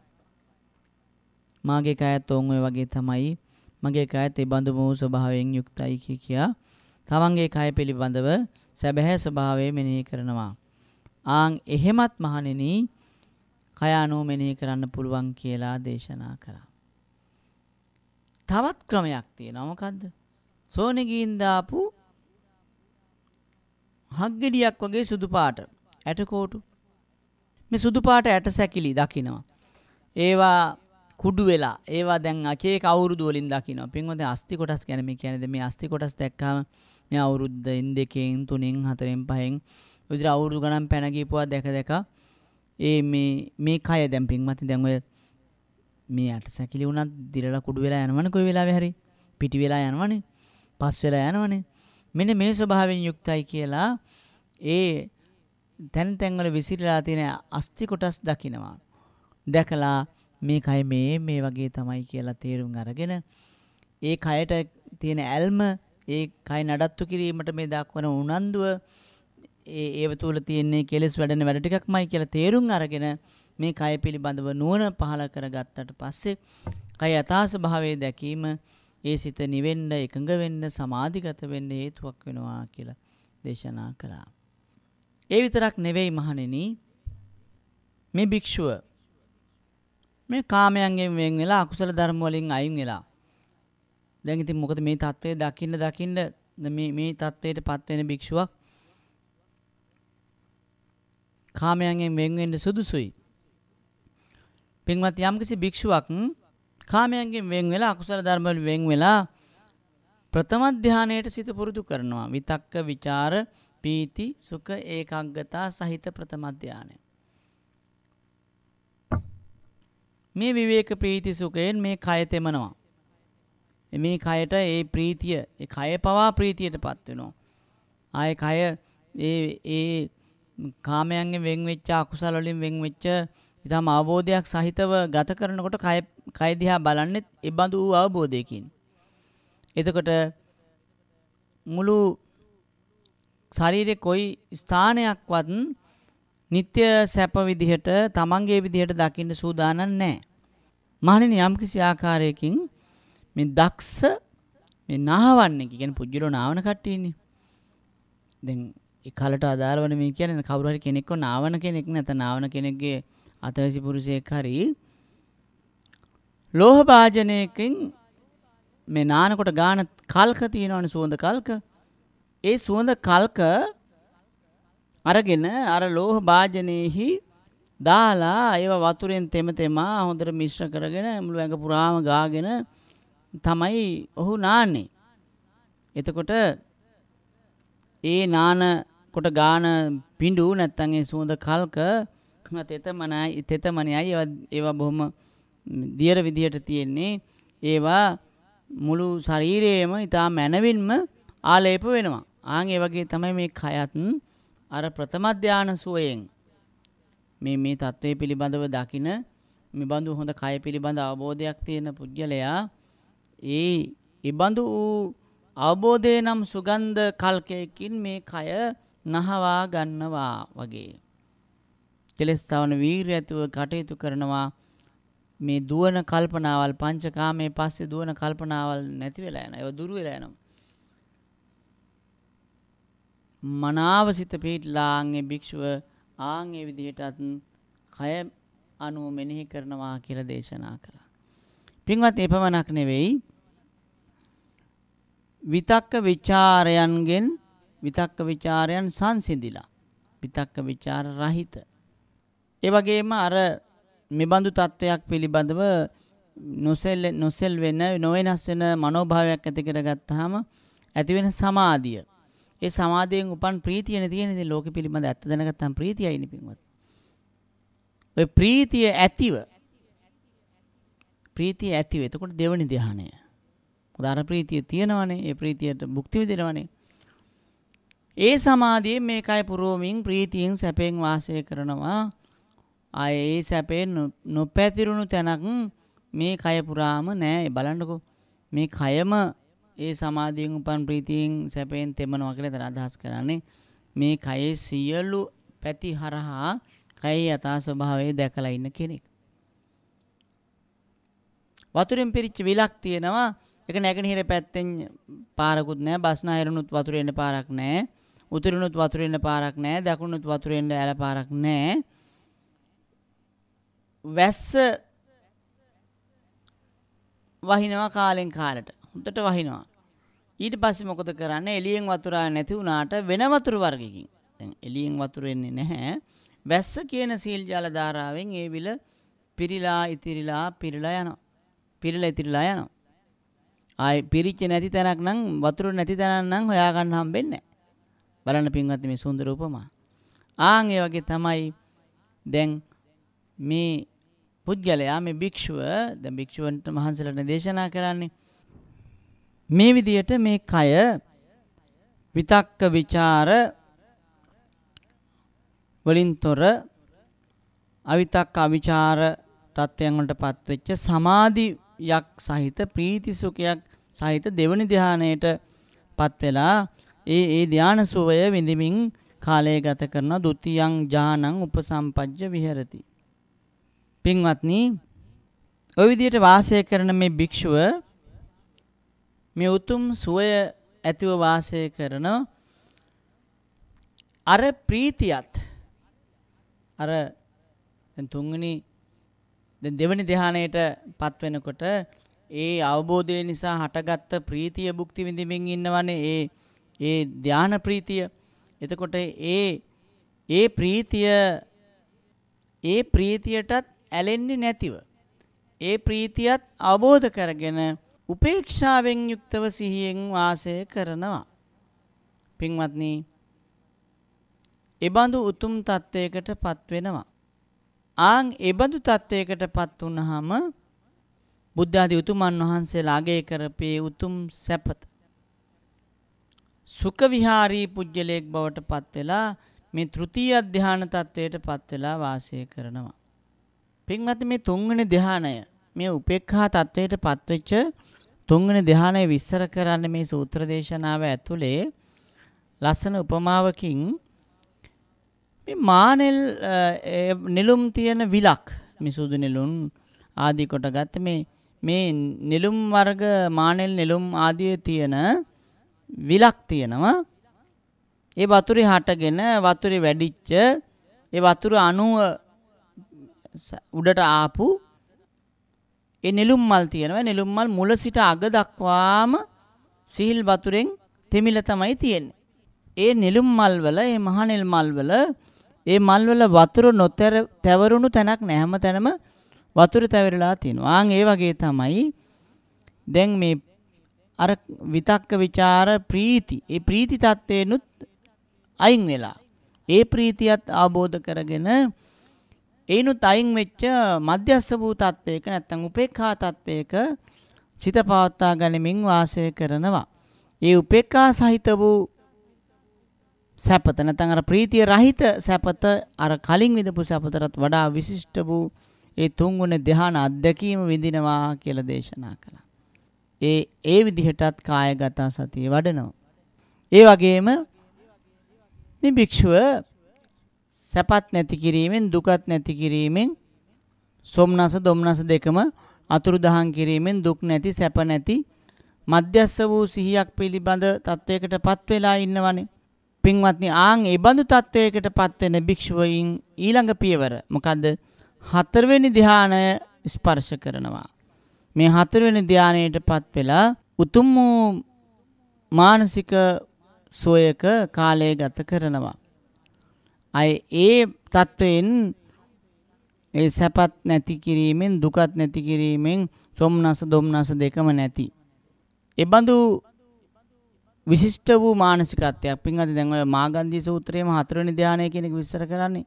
මාගේ කායත් ඕන් ඔය වගේ තමයි මගේ කායත් ඒ බඳු වූ ස්වභාවයෙන් යුක්තයි කිය කියා තමන්ගේ කය පිළිබඳව සැබෑ ස්වභාවය මෙනෙහි කරනවා. ආන් එහෙමත් මහණෙනි කය අනුව මෙනෙහි කරන්න පුළුවන් කියලා දේශනා කරා. තවත් ක්‍රමයක් තියෙනවා මොකද්ද? සෝනගින් දාපු හග්ගෙඩියක් වගේ සුදු පාට ඇටකෝටු. මේ සුදු පාට ඇට සැකිලි දකිනවා. ඒවා කුඩු වෙලා ඒවා දැන් අකේ කවුරුදු වලින් දකිනවා. පින්වත්නි අස්ති කොටස් ගැන මේ කියන්නේ මේ අස්ති කොටස් දැක්කම මේ අවුරුද්දෙන් දෙකෙන් තුනෙන් හතරෙන් පහෙන් විතර අවුරුදු ගණන් පැන ගියපුවා දැක දැක ඒ මේ මේ කය දැන් පින්වත්නි දැන් ඔය මේ ඇට සැකිලි වුණත් දිරලා කුඩු වෙලා යනවනේ කොයි වෙලාවෙ හරි පිටි වෙලා යනවනේ පස් වෙලා යනවනේ මෙන්න මේ ස්වභාවයෙන් යුක්තයි කියලා ඒ තැන් තැන්වල විසිරලා තියෙන අස්ති කොටස් දකිනවා. දැකලා මේ කය මේ මේ වගේ තමයි කියලා තේරුම් අරගෙන ඒ කයට තියෙන ඇල්ම ඒ කය නඩත්තු කිරීමට මේ දක්වන උනන්දුව ඒ ඒව තුල තියෙන්නේ කෙලෙස් වැඩෙන වැඩ ටිකක්මයි කියලා තේරුම් අරගෙන මේ කය පිළිබඳව නුවණ පහළ කරගත්තට පස්සේ කය යථා ස්වභාවයේ දැකීම ඒ සිත නිවෙන්න එකඟ වෙන්න සමාධිගත වෙන්න හේතුවක් වෙනවා කියලා දේශනා කළා. ඒ විතරක් නෙවෙයි මහණෙනි මේ භික්ෂුව මේ කාමයන්ගෙන් වෙන් වෙලා අකුසල ධර්ම වලින් අයින් වෙලා දැන් ඉතින් මොකද මේ தત્ත්වය දකින්න දකින්න මේ මේ தત્ත්වයට පත් වෙන භික්ෂුවක් කාමයන්ගෙන් වෙන් වෙන්න සුදුසුයි පින්වත් යම්කිසි භික්ෂුවක් කාමයන්ගෙන් වෙන් වෙලා අකුසල ධර්ම වලින් වෙන් වෙලා ප්‍රථම ධානයට සිත පුරුදු කරනවා විතක්ක ਵਿਚාර පීති සුඛ ඒකාග්‍රතා සහිත ප්‍රථම ධානය. මේ විවේක ප්‍රීති සුඛයෙන් මේ කය තෙමනවා. මේ කයට ඒ ප්‍රීතිය, ඒ කය පවා ප්‍රීතියටපත් වෙනවා. ආය කය ඒ ඒ කාමයන්ගෙන් වෙන් වෙච්ච අකුසල වලින් වෙන් වෙච්ච ඊටම අවබෝධයක් සහිතව ගත කරනකොට කය කය දිහා බලන්නේ ඒ බඳු අවබෝධයකින්. එතකොට මුළු ශරීරේ කොයි ස්ථානයක්වත් නিত্য සැප විදිහට තමන්ගේ විදිහට දකින්න සූදානම් නැහැ. මහණෙනි යම්කිසි ආකාරයකින් මේ දක්ෂ මේ නාවන්නේ කියන්නේ පුජ්ජලෝ නාවන කට්ටියනේ. දැන් ඒ කලට අදාළවන මේ කියන්නේ කවුරු හරි කෙනෙක්ව නාවන කෙනෙක් නැත නාවන කෙනෙක්ගේ අතවැසි පුරුෂයෙක් හරි ලෝහ භාජනයකින් මේ නානකොට ගාන කල්ක තියෙනවනේ සුවඳ කල්ක. ඒ සුවඳ කල්ක අරගෙන අර ලෝහ භාජනයේහි දාලා ඒව වතුරෙන් තෙම තෙමා හොඳට මිශ්‍ර කරගෙන මුළු ඇඟ පුරාම ගාගෙන තමයි ඔහු නාන්නේ. එතකොට ඒ නාන කොට ගාන පිඬු නැත්තම් ඒ සුවඳ කල්ක තෙතමනයි තෙතමනයි ඒවා බොහොම දියර විදියට තියෙන්නේ ඒවා මුළු ශරීරයේම ඊටා මනවින්ම ආලේප වෙනවා. ආන් ඒ වගේ තමයි මේ කයත් අර ප්‍රථම ධාන සුවයෙන් මේ මේ தત્ත්වය පිළිබඳව දකින මේ බඳු හොඳ කය පිළිබඳ අවබෝධයක් තියෙන පුජ්‍යලයා ඒ ඉබඳු වූ අවබෝධය නම් සුගන්ධ කල්කයකින් මේ කය නහවා ගන්නවා වගේ. කෙලස් තවන වීරිය ඇතුව කටයුතු කරනවා මේ දුවන කල්පනාවල් පංචකාමයේ පස්සේ දුවන කල්පනාවල් නැති වෙලා යනවා. ඒවා දුරු වෙලා යනවා. මනාව සිත පිහිටලා ආන්ගේ භික්ෂුව ආන්ගේ විදිහටත් කය අනුව මෙනෙහි කරනවා කියලා දේශනා කළා. පින්වත් එපමණක් නෙවෙයි විතක්ක ਵਿਚාරයන්ගෙන් විතක්ක ਵਿਚාරයන් සංසිඳිලා විතක්ක ਵਿਚාර රහිත. ඒ වගේම අර මෙබඳු තත්වයක් පිළිබඳව නොසෙල් නොසෙල් වෙන නොවෙනස් වෙන මනෝභාවයක් ඇති කරගත්තාම ඇති වෙන සමාධිය ඒ සමාධියෙන් උපන් ප්‍රීතියනේ තියෙන ඉතින් ලෝකෙ පිළිබඳ ඇත්ත දැනගත්තම් ප්‍රීතියයිනේ පින්වත්. ඔය ප්‍රීතිය ඇතිව ප්‍රීතිය ඇතිව එතකොට දෙවනි ධ්‍යානය. උදාර ප්‍රීතිය තියෙනවනේ ඒ ප්‍රීතියට භුක්ති විඳිනවනේ. ඒ සමාධියේ මේකයි පුරෝමින් ප්‍රීතියෙන් සැපෙන් වාසය කරනවා. ආයේ ඒ සැපේ නොපැතිරුණු තැනක් මේ කය පුරාම නෑ. බලන්නකෝ. මේ කයම ඒ සමාධියෙන් උපන් ප්‍රීතියෙන් සැපයෙන් තෙමනවා කියලා එතන අදහස් කරන්නේ මේ කයේ සියලු පැති හරහා කයේ යථා ස්වභාවය දැකලා ඉන්න කෙනෙක්. වතුරෙන් පිරිච්ච විලක් තියෙනවා. ඒක නැගෙනහිර පැත්තෙන් පාරකුත් නැහැ. බස්නාහිරනුත් වතුරේ එන්න පාරක් නැහැ. උතුරිනුත් වතුරේ එන්න පාරක් නැහැ. දකුණුත් වතුරේ එන්න ඇල පාරක් නැහැ. වැස්ස වහිනවා කාලෙන් කාලට. හොඳට වහිනවා. ඊට පස්සේ මොකද කරන්නේ? එළියෙන් වතුර නැති වුණාට වෙන වතුර වර්ගයකින්. දැන් එළියෙන් වතුර එන්නේ නැහැ. වැස්ස කියන සීල් ජල ධාරාවෙන් ඒ විල පිරිලා ඉතිරිලා පිරිලා යනවා. පිරිලා ඉතිරිලා යනවා. ආයි පිරිච්ච නැති තැනක් නම් වතුර නැති තැනක් නම් හොයා ගන්න හම්බෙන්නේ බලන්න පින්වත් මේ සුන්දර උපමා. ආන් ඒ වගේ තමයි දැන් මේ පුද්ගලයා මේ භික්ෂුව දැන් භික්ෂුවන්ට මහන්සිලට දේශනා කරන්නේ මේ විදියට මේ කය විතක්ක ਵਿਚාර වලින් තොර අවිතක්ක අවිචාර තත්ත්වයන් වලටපත් වෙච්ච සමාධියක් සහිත ප්‍රීති සුඛයක් සහිත දෙවනි ධානයටපත් වෙලා ඒ ඒ ධාන සුවය විඳිමින් කාලය ගත කරන ဒ ුතියං ඥානං උපසම්පජ්ජ විහෙරති පින්වත්නි ඔය විදියට වාසය කරන මේ භික්ෂුව මේ උතුම් සුවය ඇතිව වාසය කරන අර ප්‍රීතියත් අර දැන් තුන්වෙනි දැන් දෙවෙනි ධානයට පත් වෙනකොට ඒ අවබෝධය නිසා හටගත්ත ප්‍රීතිය භුක්ති විඳින්මින් ඉන්නවනේ ඒ ඒ ධාන ප්‍රීතිය. එතකොට ඒ ඒ ප්‍රීතිය ඒ ප්‍රීතියටත් ඇලෙන්නේ නැතිව ඒ ප්‍රීතියත් අවබෝධ කරගෙන උපේක්ෂාවෙන් යුක්තව සිහියෙන් වාසය කරනවා. පින්වත්නි, එබඳු උතුම් තත්වයකට පත් වෙනවා. ආන් එබඳු තත්වයකට පත් වුනහම බුද්ධ ආදී උතුමන් වහන්සේලා අගය කරපේ උතුම් සැපත. සුඛ විහාරී පුජ්‍යලයක් බවට පත් වෙලා මේ තෘතීය ධාන තත්වයට පත් වෙලා වාසය කරනවා. පින්වත් මේ තුන්වෙනි ධානය මේ උපේක්ඛා තත්වයට පත්වෙච්ච තුන්වෙනි ධ්‍යානය විස්තර කරන්නේ මේ සූත්‍ර දේශනාව ඇතුලේ ලස්සන උපමාවකින් මේ මානෙල් නෙළුම් තියෙන විලක් මිසුදු නෙළුම් ආදී කොටගත් මේ මේ නෙළුම් වර්ග මානෙල් නෙළුම් ආදී තියෙන විලක් තියෙනවා ඒ වතුරේ හටගෙන වතුරේ වැඩිච්ච ඒ වතුර අණුව උඩට ආපු ඒ නෙළුම් මල් තියෙනවා. නෙළුම් මල් මුල සිට අග දක්වාම සිහිල් වතුරෙන් තෙමිල තමයි තියෙන්නේ. ඒ නෙළුම් මල් වල, ඒ මහනෙල් මල් වල, ඒ මල් වල වතුර නොතර තැවරුණු තැනක් නැහැ. හැමතැනම වතුර තැවරිලා තියෙනවා. ආන් ඒ වගේ තමයි දැන් මේ අර විතක්ක ਵਿਚාර ප්‍රීති. ඒ ප්‍රීති தත්වේනුත් අයින් වෙලා. ඒ ප්‍රීතියත් ආબોධ කරගෙන ඒනුත් අයින් වෙච්ච මධ්‍යස්ස වූ තත්වයක නැත්නම් උපේක්ඛා තත්වයක සිත පවත්වා ගනිමින් වාසය කරනවා. ඒ උපේක්ඛා සහිත වූ සැපත නැත්නම් අර ප්‍රීතිය රහිත සැපත අර කලින් විඳපු සැපතටත් වඩා විශිෂ්ට වූ ඒ තුන්වන ධ්‍යාන අත්දැකීම විඳිනවා කියලා දේශනා කළා. ඒ ඒ විදිහටත් කායගත සතිය වඩනවා. ඒ වගේම මේ භික්ෂුව සැපත් නැති කිරීමෙන් දුකත් නැති කිරීමෙන් සොම්නස දොම්නස දෙකම අතුරු දහන් කිරීමෙන් දුක් නැති සැප නැති මධ්‍යස්ස වූ සිහියක් පිළිබඳ තත්වයකටපත් වෙලා ඉන්නවනේ. පින්වත්නි ආන් ඒ බඳු තත්වයකටපත් වෙන භික්ෂුවයින් ඊළඟ පියවර මොකද්ද? හතරවෙනි ධානය ස්පර්ශ කරනවා. මේ හතරවෙනි ධානයටපත් වෙලා උතුම් මානසික සෝයක කාලය ගත කරනවා. අය ඒ தත්වයෙන් ඒ සැපත් නැති කිරීමෙන් දුකත් නැති කිරීමෙන් සොම්නස දොම්නස දෙකම නැති. එබඳු විශිෂ්ට වූ මානසිකත්වයක් පින්වත් දැන් ඔය මාගන්ධී සූත්‍රයේම හතරවෙනි ධානය කියන එක විස්තර කරන්නේ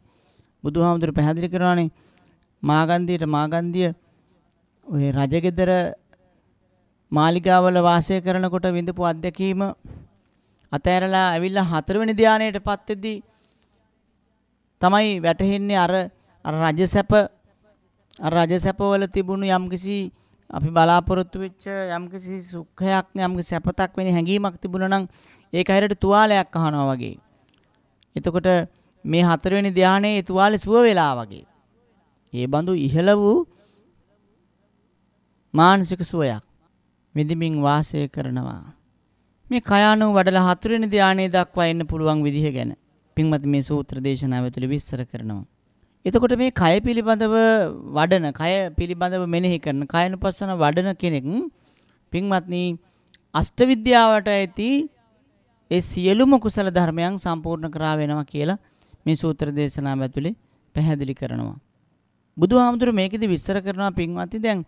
බුදුහාමුදුරු පැහැදිලි කරනවානේ මාගන්ධීට මාගන්ධිය ඔය රජගෙදර මාලිගාවල වාසය කරනකොට විඳපු අත්දැකීම අතෑරලා ඇවිල්ලා හතරවෙනි ධානයටපත් වෙද්දී තමයි වැටහෙන්නේ අර අර රජසැප අර රජසැපවල තිබුණු යම්කිසි අපි බලාපොරොත්තු වෙච්ච යම්කිසි සුඛයක් යම්කිසි සැපතක් වෙන හැඟීමක් තිබුණා නම් ඒක හැරෙට තුවාලයක් අහනවා වගේ. එතකොට මේ හතරවෙනි ධානයේ ඒ තුවාලේ සුව වෙලා වගේ. ඒ බඳු ඉහළ වූ මානසික සුවයක් විඳිමින් වාසය කරනවා. මේ කයාණු වඩලා හතරවෙනි ධානයේ දක්වා එන්න පුළුවන් විදිහ ගැන පින්වත් මේ සූත්‍ර දේශනාව ඇතුළේ විස්තර කරනවා. එතකොට මේ කය පිළිබඳව වඩන, කය පිළිබඳව මෙනෙහි කරන, කයනුපස්සන වඩන කෙනෙක් පින්වත්නි අෂ්ට විද්‍යාවට ඇති ඒ සියලුම කුසල ධර්මයන් සම්පූර්ණ කරා වෙනවා කියලා මේ සූත්‍ර දේශනාව ඇතුළේ පැහැදිලි කරනවා. බුදුහාමුදුරු මේකෙදි විස්තර කරනවා පින්වත්නි දැන්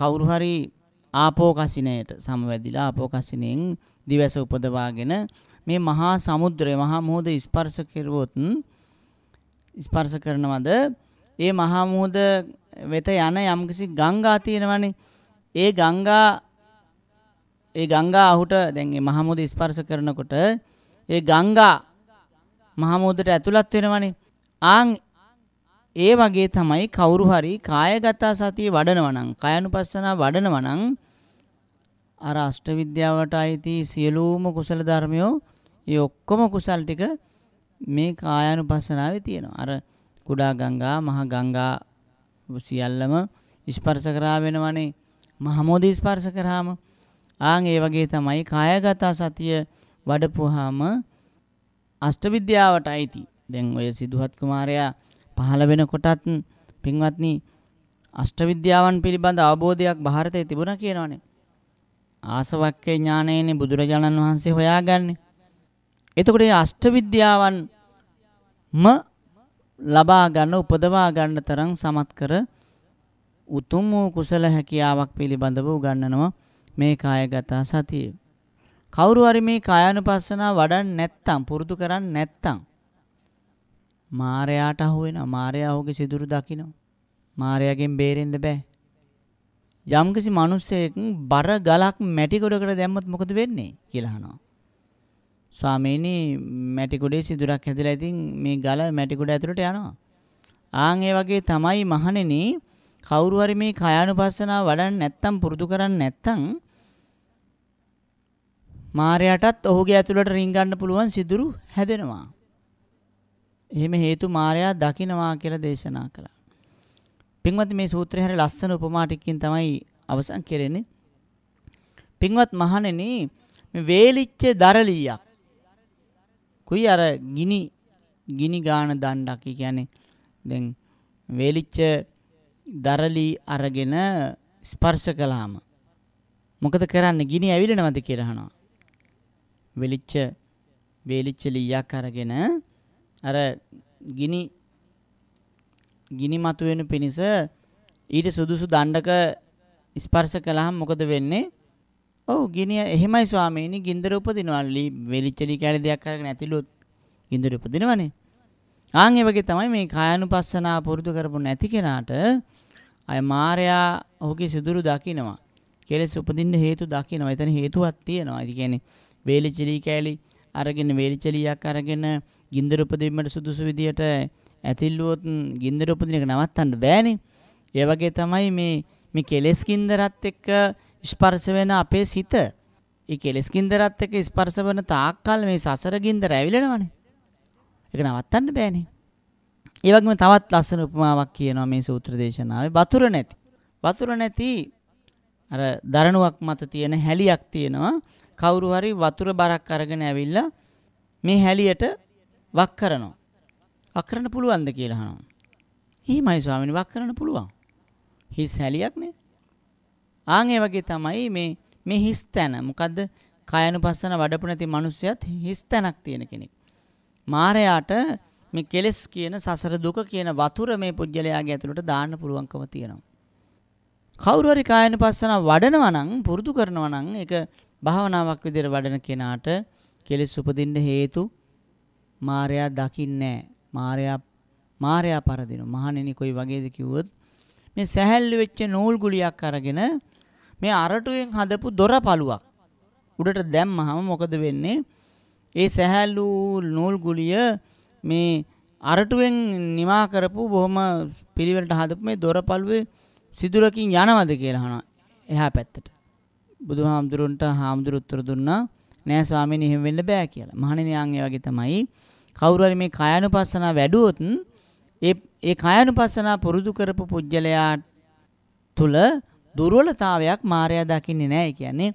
කවුරු හරි ආපෝ කසිනයට සමවැදිලා ආපෝ කසිනෙන් දිවස උපදවාගෙන මේ මහා සමුද්‍රය මහා මුහුද ස්පර්ශ කෙරුවොත් ස්පර්ශ කරනවද ඒ මහා මුහුද වෙත යන යම්කිසි ගංගා තියෙනවනේ ඒ ගංගා ඒ ගංගා අහුට දැන් මේ මහා මුහුද ස්පර්ශ කරනකොට ඒ ගංගා මහා මුහුදට ඇතුළත් වෙනවනේ ආන් ඒ වගේ තමයි කවුරු හරි කායගත සතිය වඩනවා නම් කායනුපස්සනා වඩනවා නම් අර අෂ්ටවිද්‍යාවට අයිති සියලුම කුසල ධර්මයෝ ඒ ඔක්කොම කුසල් ටික මේ කායानुපස්සනාවේ තියෙනවා. අර කුඩා ගංගා, මහ ගංගා සියල්ලම ස්පර්ශ කරා වෙනවනේ. මහමෝදී ස්පර්ශ කරාම ආන් ඒ වගේ තමයි කායගත සතිය වඩපුවාම අෂ්ටවිද්‍යාවට අයිති. දැන් ඔය සිදුහත් කුමාරයා පහළ වෙනකොටත් පින්වත්නි අෂ්ටවිද්‍යාවන් පිළිබඳ අවබෝධයක් ಭಾರතයේ තිබුණා කියනවනේ. ආසවක්කේ ඥානයනේ බුදුරජාණන් වහන්සේ හොයාගන්නේ. එතකොට මේ අෂ්ටවිද්‍යාවන් ම ලබා ගන්න උපදවා ගන්න තරම් සමත් කර උතුම් වූ කුසල හැකියාවක් පිළිබඳව උගන්වනවා මේ කායගත සතිය. කවුරු හරි මේ කායानुපස්සනාව වඩන්නේ නැත්නම් පුරුදු කරන්නේ නැත්නම් මායයට අහු වෙනවා. මායя ඔහුගේ සිදුරු දකිනවා. මායයාගෙන් බේරෙන්න බෑ. යම්කිසි මිනිසෙක් බර ගලක් මැටි ගොඩකට දැම්මොත් මොකද වෙන්නේ කියලා අහනවා. ස්වාමීනි මැටි කුඩේ සිදුරක් හැදලා ඉතින් මේ ගල මැටි කුඩ ඇතුළට යනවා. ආන් ඒ වගේ තමයි මහණෙනි කවුරු හරි මේ කායानुපස්සනාව වඩන්නේ නැත්තම් පුරුදු කරන්නේ නැත්තම් මායයටත් ඔහුගේ ඇතුළට රින්ගන්න පුළුවන් සිදුරු හැදෙනවා. එහෙම හේතු මායයා දකින්නවා කියලා දේශනා කළා. පින්වත් මේ සූත්‍රය හැර ලස්සන උපමා ටිකකින් තමයි අවසන් කෙරෙන්නේ. පින්වත් මහණෙනි මේ වේලිච්ච දරලියක් කුයි අර ගිනි ගිනි ගාන දණ්ඩක් කියන්නේ දැන් වේලිච්ච දරලි අරගෙන ස්පර්ශ කළාම මොකද කරන්නේ ගිනි ඇවිලෙනවද කියලා අහනවා වෙලිච්ච වේලිච්ච ලීයක් අරගෙන අර ගිනි ගිනි මතුවෙන පිණිස ඊට සුදුසු දණ්ඩක ස්පර්ශ කළාම මොකද වෙන්නේ ඔව් ගිනිය එහෙමයි ස්වාමීනි ගින්දර උපදිනවලි වෙලිච්චලි කැලේ දෙයක් අරගෙන ඇතිලොත් ගින්දර උපදිනවනේ. ආන් ඒ වගේ තමයි මේ කායानुපස්සනා පුරුදු කරපු නැති කෙනාට අය මායයා ඔහුගේ සිදුරු දකිනවා. කෙලෙස් උපදින්න හේතු දකිනවා. එතන හේතුවක් තියෙනවා. ඒ කියන්නේ වේලිච්චලි කැලේ අරගෙන වේලිච්චලියක් අරගෙන ගින්දර උපදින්නට සුදුසු විදියට ඇතිල්ලුවොත් ගින්දර උපදින එක නවත්තන්න බෑනේ. ඒ වගේ තමයි මේ මේ කෙලෙස් ගින්දරත් එක්ක ස්පර්ශ වෙන අපේ සිත ඒ කෙලස් ගින්දරත් එක්ක ස්පර්ශ වෙන තාක්කල් මේ සසර ගින්දර ඇවිලෙනවනේ. ඒක නවත්තන්න බෑනේ. ඒ වගේම තවත් ලස්සන උපමාවක් කියනවා මේ සූත්‍ර දේශනාවේ වතුර නැති. වතුර නැති අර දරණුවක් මත තියෙන හැලියක් තියෙනවා. කවුරු හරි වතුර බරක් අරගෙන ඇවිල්ලා මේ හැලියට වක් කරනවා. වක් කරන්න පුළුවන්ද කියලා අහනවා. එහෙමයි ස්වාමීනි වක් කරන්න පුළුවන්. හිස් හැලියක් නේ. ආන් ඒ වගේ තමයි මේ මේ හිස් තැන. මොකද්ද? කායනුපස්සන වඩපු නැති මිනිස්සයත් හිස් තැනක් තියෙන කෙනෙක්. මාරයාට මේ කෙලෙස් කියන සසර දුක කියන වතුර මේ පුජ්‍යලයාගේ ඇතුළට දාන්න පුළුවන්කම තියෙනවා. කවුරු හරි කායනුපස්සන වඩනවා නම් පුරුදු කරනවා නම් ඒක භාවනාවක් විදිහට වඩන කෙනාට කෙලෙස් උපදින්න හේතු මායя දකින්නේ මායя මායя පරදිනවා මහණෙනි කොයි වගේද කිව්වොත් මේ සැහැල්ලු වෙච්ච නූල් ගුලියක් අරගෙන මේ අරටුවෙන් හදපු දොරපළුවක් උඩට දැම්මහම මොකද වෙන්නේ? ඒ සහැල්ලු නූල් ගුලිය මේ අරටුවෙන් නිමා කරපු බොහොම පිළිවෙලට හදපු මේ දොරපළුවේ සිදුරකින් යනවද කියලා අහනවා එහා පැත්තට. බුදුහාමුදුරන්ට හාමුදුරු උත්තර දුන්නා නෑ ස්වාමීනි එහෙම වෙන්න බෑ කියලා. මහණෙනි යන් ඒ වගේ තමයි කවුරු හරි මේ කායानुපස්සන වැඩුවොත් ඒ ඒ කායानुපස්සන පුරුදු කරපු පුජ්‍යලයා තුල දුර්වලතාවයක් මාරයා දකින්නේ නැහැ. කියන්නේ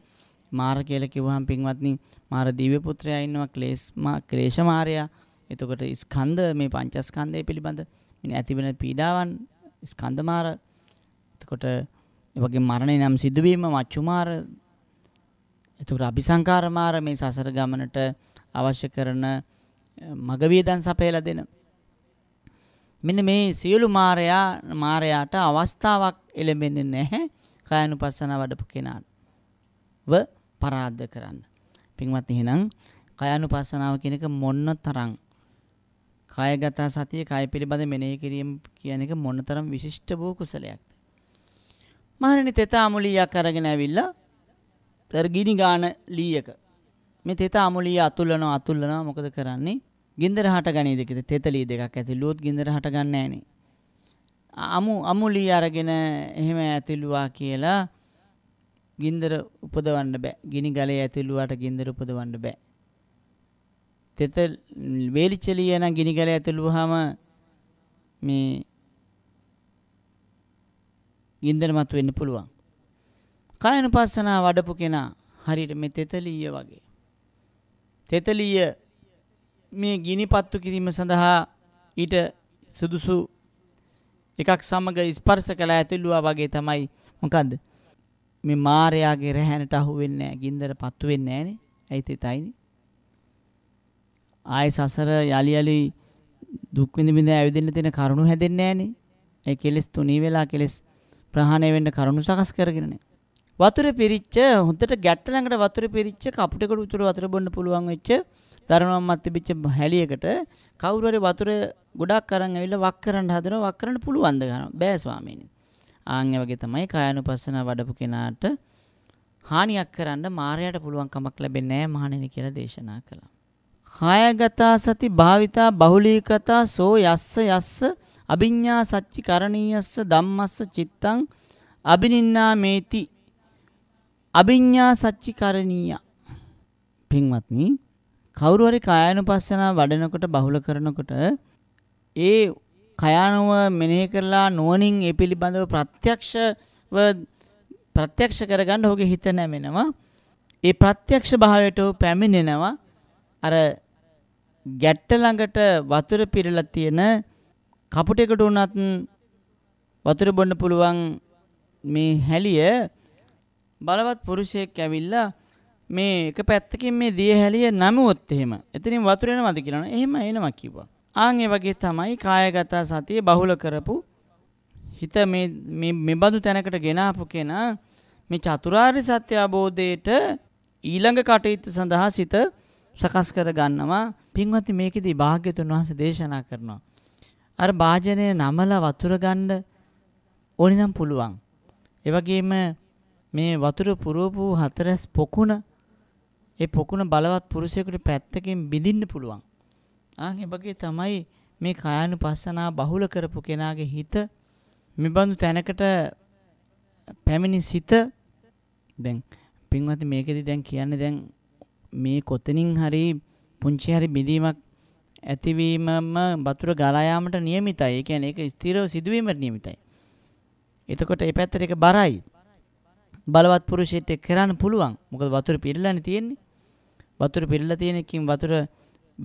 මාර කියලා කිව්වහම පින්වත්නි මාර දිව්‍ය පුත්‍රයා ඉන්නවා ක්ලේශ ක්ලේශ මාරයා. එතකොට ස්කන්ධ මේ පංචස්කන්ධය පිළිබඳ මේ ඇතිවෙන පීඩාවන් ස්කන්ධ මාර. එතකොට ඒ වගේ මරණය නම් සිදුවීම මච්චු මාර. එතකොට අபிසංකාර මාර මේ සසර ගමනට අවශ්‍ය කරන මග වේදන් සපයලා දෙන මෙන්න මේ සියලු මායයා මායයාට අවස්ථාවක් ලැබෙන්නේ නැහැ කායනුපස්සන වඩපු කෙනාව පරාද්ද කරන්න. පින්වත් එහෙනම් කායනුපස්සනාව කියන එක මොන්න තරම් කායගත සතිය කාය පිළිබඳ මෙනෙහි කිරීම කියන එක මොන තරම් විශිෂ්ට වූ කුසලයක්ද. මහරණි තෙත අමුලියක් අරගෙන ඇවිල්ලා ගිනි ගාන ලීයක මේ තෙත අමුලිය අතුල්ලනවා අතුල්ලනවා මොකද කරන්නේ ගින්දර හට ගනීද කියලා තෙතලී දෙකක් ඇති ලූත් ගින්දර හට ගන්න නැහනේ අමු අමුලී අරගෙන එහෙම ඇතිලුවා කියලා ගින්දර උපදවන්න බෑ. ගිනි ගලේ ඇතිලුවාට ගින්දර උපදවන්න බෑ. තෙත වේලිචලිය නම් ගිනි ගලේ ඇතිලුවාම මේ ගින්දර මතු වෙන්න පුළුවන්. කායනුපස්සනා වඩපු කෙනා හරියට මේ තෙතලිය වගේ. තෙතලිය මේ ගිනිපත්තු කිරීම සඳහා ඊට සුදුසු එකක් සමග ස්පර්ශ කළ ඇතිලුවා වගේ තමයි මොකද්ද මේ මායාගේ රැහැනට අහු වෙන්නේ නැහැ ගින්දර පත්තු වෙන්නේ නැහනේ ඇයි තෙතයිනේ ආය සසර යලි යලි දුක් විඳ විඳ ඇවිදින්න තියෙන කරුණු හැදෙන්නේ නැහනේ ඒ කෙලෙස් තුනී වෙලා කෙලෙස් ප්‍රහාණය වෙන්න කරුණු සකස් කරගෙන නැහැ වතුර පිරිච්ච හොඳට ගැට ළඟට වතුර පිරිච්ච කපුටකට උතුර වතුර බොන්න පුළුවන් වෙච්ච දරණම් මැතිච්ච හැලියකට කවුරු හරි වතුර ගොඩක් අරන් ඇවිල්ලා වක් කරන්න හදනවා වක් කරන්න පුළුවන් ද ගන්න බෑ ස්වාමීනි. ආන්‍ය වගේ තමයි කායනුපස්සන වඩපු කෙනාට හානියක් කරන්න මායයට පුළුවන් කමක් ලැබෙන්නේ නැහැ මහණෙනි කියලා දේශනා කළා. කායගතා සති භාවිතා බහුලීකතා සෝ යස්ස යස්ස අභිඤ්ඤා සච්චි කරණීයස්ස ධම්මස්ස චිත්තං අබිනින්නා මේති අභිඤ්ඤා සච්චි කරණීය. පින්වත්නි කවුරු හරි කායानुපස්සනාව වඩනකොට බහුල කරනකොට ඒ කයානුව මෙනෙහි කරලා නුවණින් ඒ පිළිබඳව ප්‍රත්‍යක්ෂව ප්‍රත්‍යක්ෂ කරගන්න ඔහුගේ හිත නැමෙනවා. ඒ ප්‍රත්‍යක්ෂ භාවයට ඔහු පැමිණෙනවා. අර ගැට්ට ළඟට වතුර පිරලා තියෙන කපුටෙකුට උනත් වතුර බොන්න පුළුවන් මේ හැලිය බලවත් පුරුෂයෙක් ඇවිල්ලා මේ එක පැත්තකින් මේ දිය හැලිය නමුවොත් එහෙම එතනින් වතුර එනවද කියලා එහෙම එනවා කිව්වා. ආන් ඒ වගේ තමයි කායගත සතිය බහුල කරපු හිත මේ මේ මෙබඳු තැනකට ගෙනාපු කෙනා මේ චතුරාර්ය සත්‍ය අවබෝධයට ඊළඟ කටයුත්ත සඳහා සිත සකස් කර ගන්නවා. පින්වත්නි මේකෙදී භාග්‍යතුන් වහන්සේ දේශනා කරනවා. අර භාජනය නමලා වතුර ගන්න ඕනි නම් පුළුවන්. ඒ වගේම මේ වතුර පුරවපු හතරස් පොකුණ ඒ පොකුණ බලවත් පුරුෂයෙකුට පැත්තකින් බිඳින්න පුළුවන්. ආන් එබගේ තමයි මේ කායानुපස්සනා බහුල කරපු කෙනාගේ හිත මෙබඳු තැනකට පැමිණි සිත දැන් පින්වත් මේකෙදි දැන් කියන්නේ දැන් මේ කොතනින් හරි පුංචි හරි බිඳීමක් ඇතිවීමම වතුර ගලා යාමට નિયમિતයි. ඒ කියන්නේ ඒක ස්ථිරව සිදුවීමට નિયમિતයි. එතකොට ඒ පැත්තට ඒක බරයි. බලවත් පුරුෂයෙක්ට කරන්න පුළුවන්. මොකද වතුර පිරලානේ තියෙන්නේ. වතුර පිරලා තියෙන එකකින් වතුර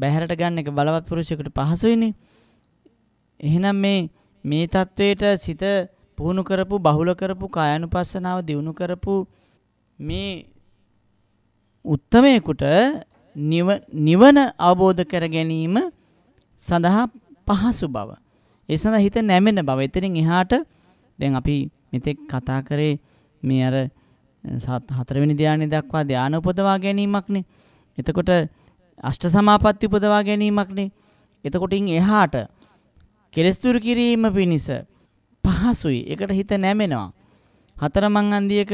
බැහැරට ගන්න එක බලවත් පුරුෂයෙකුට පහසුයිනේ. එහෙනම් මේ මේ தത്വයට සිත පුහුණු කරපු බහුල කරපු කායानुපස්සනාව දිනු කරපු මේ උත්තමයෙකුට නිවන අවබෝධ කර ගැනීම සඳහා පහසු බව. ඒ සඳහා හිත නැමෙන බව. එතනින් එහාට දැන් අපි මෙතෙක් කතා කරේ මේ අර හතරවෙනි ධානය දක්වා ධානය උපදවා ගැනීමක්නේ. එතකොට අෂ්ට සමාපatti උපදවා ගැනීමක්නේ. එතකොටින් එහාට කෙලස් දුරු කිරීම පිණිස පහසුයි. ඒකට හිත නැමෙනවා. හතර මං අන්දියක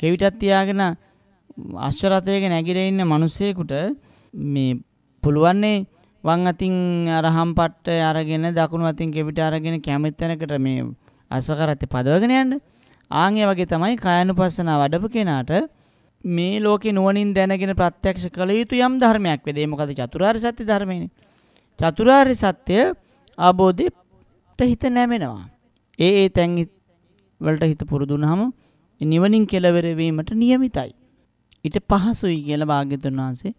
කෙවිතක් තියාගෙන අශ්වරතයක නැගිර ඉන්න මිනිසෙකුට මේ පුළුවන්නේ වම් අතින් අර හම්පට්ට අරගෙන දකුණු අතින් කෙවිත අරගෙන කැමති තැනකට මේ අශ්වකරතේ පදවගෙන යන්න. ආන්ගේ වගේ තමයි කායනුපස්සනා වඩපු කෙනාට මේ ලෝකේ නුවණින් දැනගෙන ප්‍රත්‍යක්ෂ කළ යුතු යම් ධර්මයක් වේද. ඒ මොකද චතුරාර්ය සත්‍ය ධර්මයනේ. චතුරාර්ය සත්‍ය ආબોධයට හිත නැමෙනවා. ඒ ඒ තැන් වලට හිත පුරුදු වුනහම නිවනින් කෙලවර වීමට નિયમિતයි. ඊට පහසුයි කියලා භාග්‍යතුන් වහන්සේ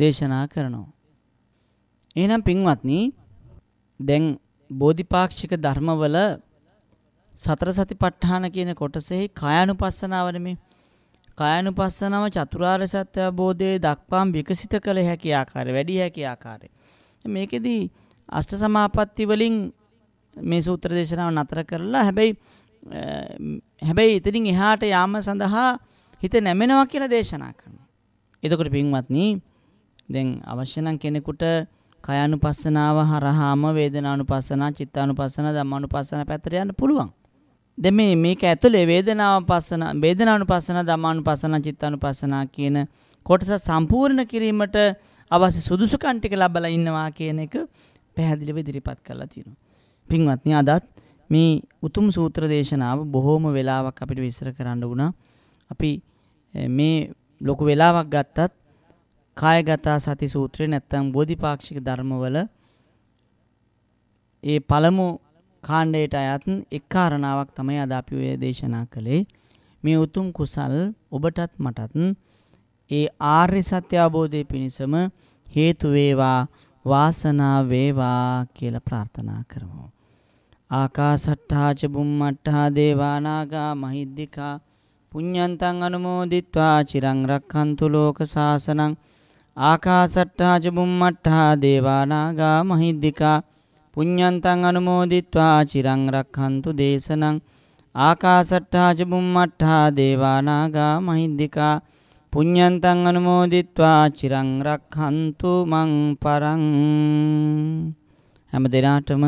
දේශනා කරනවා. එහෙනම් පින්වත්නි දැන් බෝධිපාක්ෂික ධර්මවල සතර සතිපට්ඨාන කියන කොටසෙහි කායानुපස්සනාවනේ මේ කායනුපස්සනාව චතුරාර්ය සත්‍ය අවබෝධයේ දක්වාම විකසිත කළ හැකි ආකාරය වැඩි හැකි ආකාරය. මේකෙදි අෂ්ට සමාපatti වලින් මේ සූත්‍ර දේශනාව නතර කරලා හැබැයි හැබැයි එතනින් එහාට යාම සඳහා හිත නැමෙනවා කියලා දේශනා කරනවා. එතකොට පින්වත්නි දැන් අවශ්‍ය නම් කෙනෙකුට කායानुපස්සනාව හරහාම වේදනානුපස්සනා, චිත්තානුපස්සනා, ධම්මානුපස්සනා පැත්තට යන්න පුළුවන්. දැන් මේ මේක ඇතුලේ වේදනානුපස්සන වේදනානුපස්සන ධම්මානුපස්සන චිත්තානුපස්සන කියන කොටස සම්පූර්ණ කිරීමට අවශ්‍ය සුදුසුකම් ටික ලබලා ඉන්නවා කියන එක පැහැදිලිව ඉදිරිපත් කරලා තියෙනවා. පින්වත්නි අදත් මේ උතුම් සූත්‍ර දේශනාව බොහෝම වෙලාවක් අපිට විස්තර කරන්න වුණා. අපි මේ ලොකු වෙලාවක් ගත්තත් කායගත සති සූත්‍රය නැත්නම් බෝධිපාක්ෂික ධර්මවල ඒ පළමු කාණ්ඩයට අයත් එක් කාරණාවක් තමයි අද අපි ඔය දේශනා කළේ. මේ උතුම් කුසල් ඔබටත් මටත් ඒ ආර්ය සත්‍ය අවබෝධයේ පිණසම හේතු වේවා වාසනාව වේවා කියලා ප්‍රාර්ථනා කරමු. ආකාසට්ඨා ච බුම්මට්ඨා දේවානාගා මහිද්దికා පුඤ්ඤන්තං අනුමෝදිත්වා චිරං රක්ඛන්තු ලෝක සාසනං ආකාසට්ඨා ච බුම්මට්ඨා දේවානාගා මහිද්దికා පුඤ්ඤන්තං අනුමෝදිත්වා චිරං රක්ඛන්තු දේශනං ආකාසට්ඨා ච බුම්මට්ඨා දේවානාගා මහිද්దికා පුඤ්ඤන්තං අනුමෝදිත්වා චිරං රක්ඛන්තු මං පරං හැම දිනාටම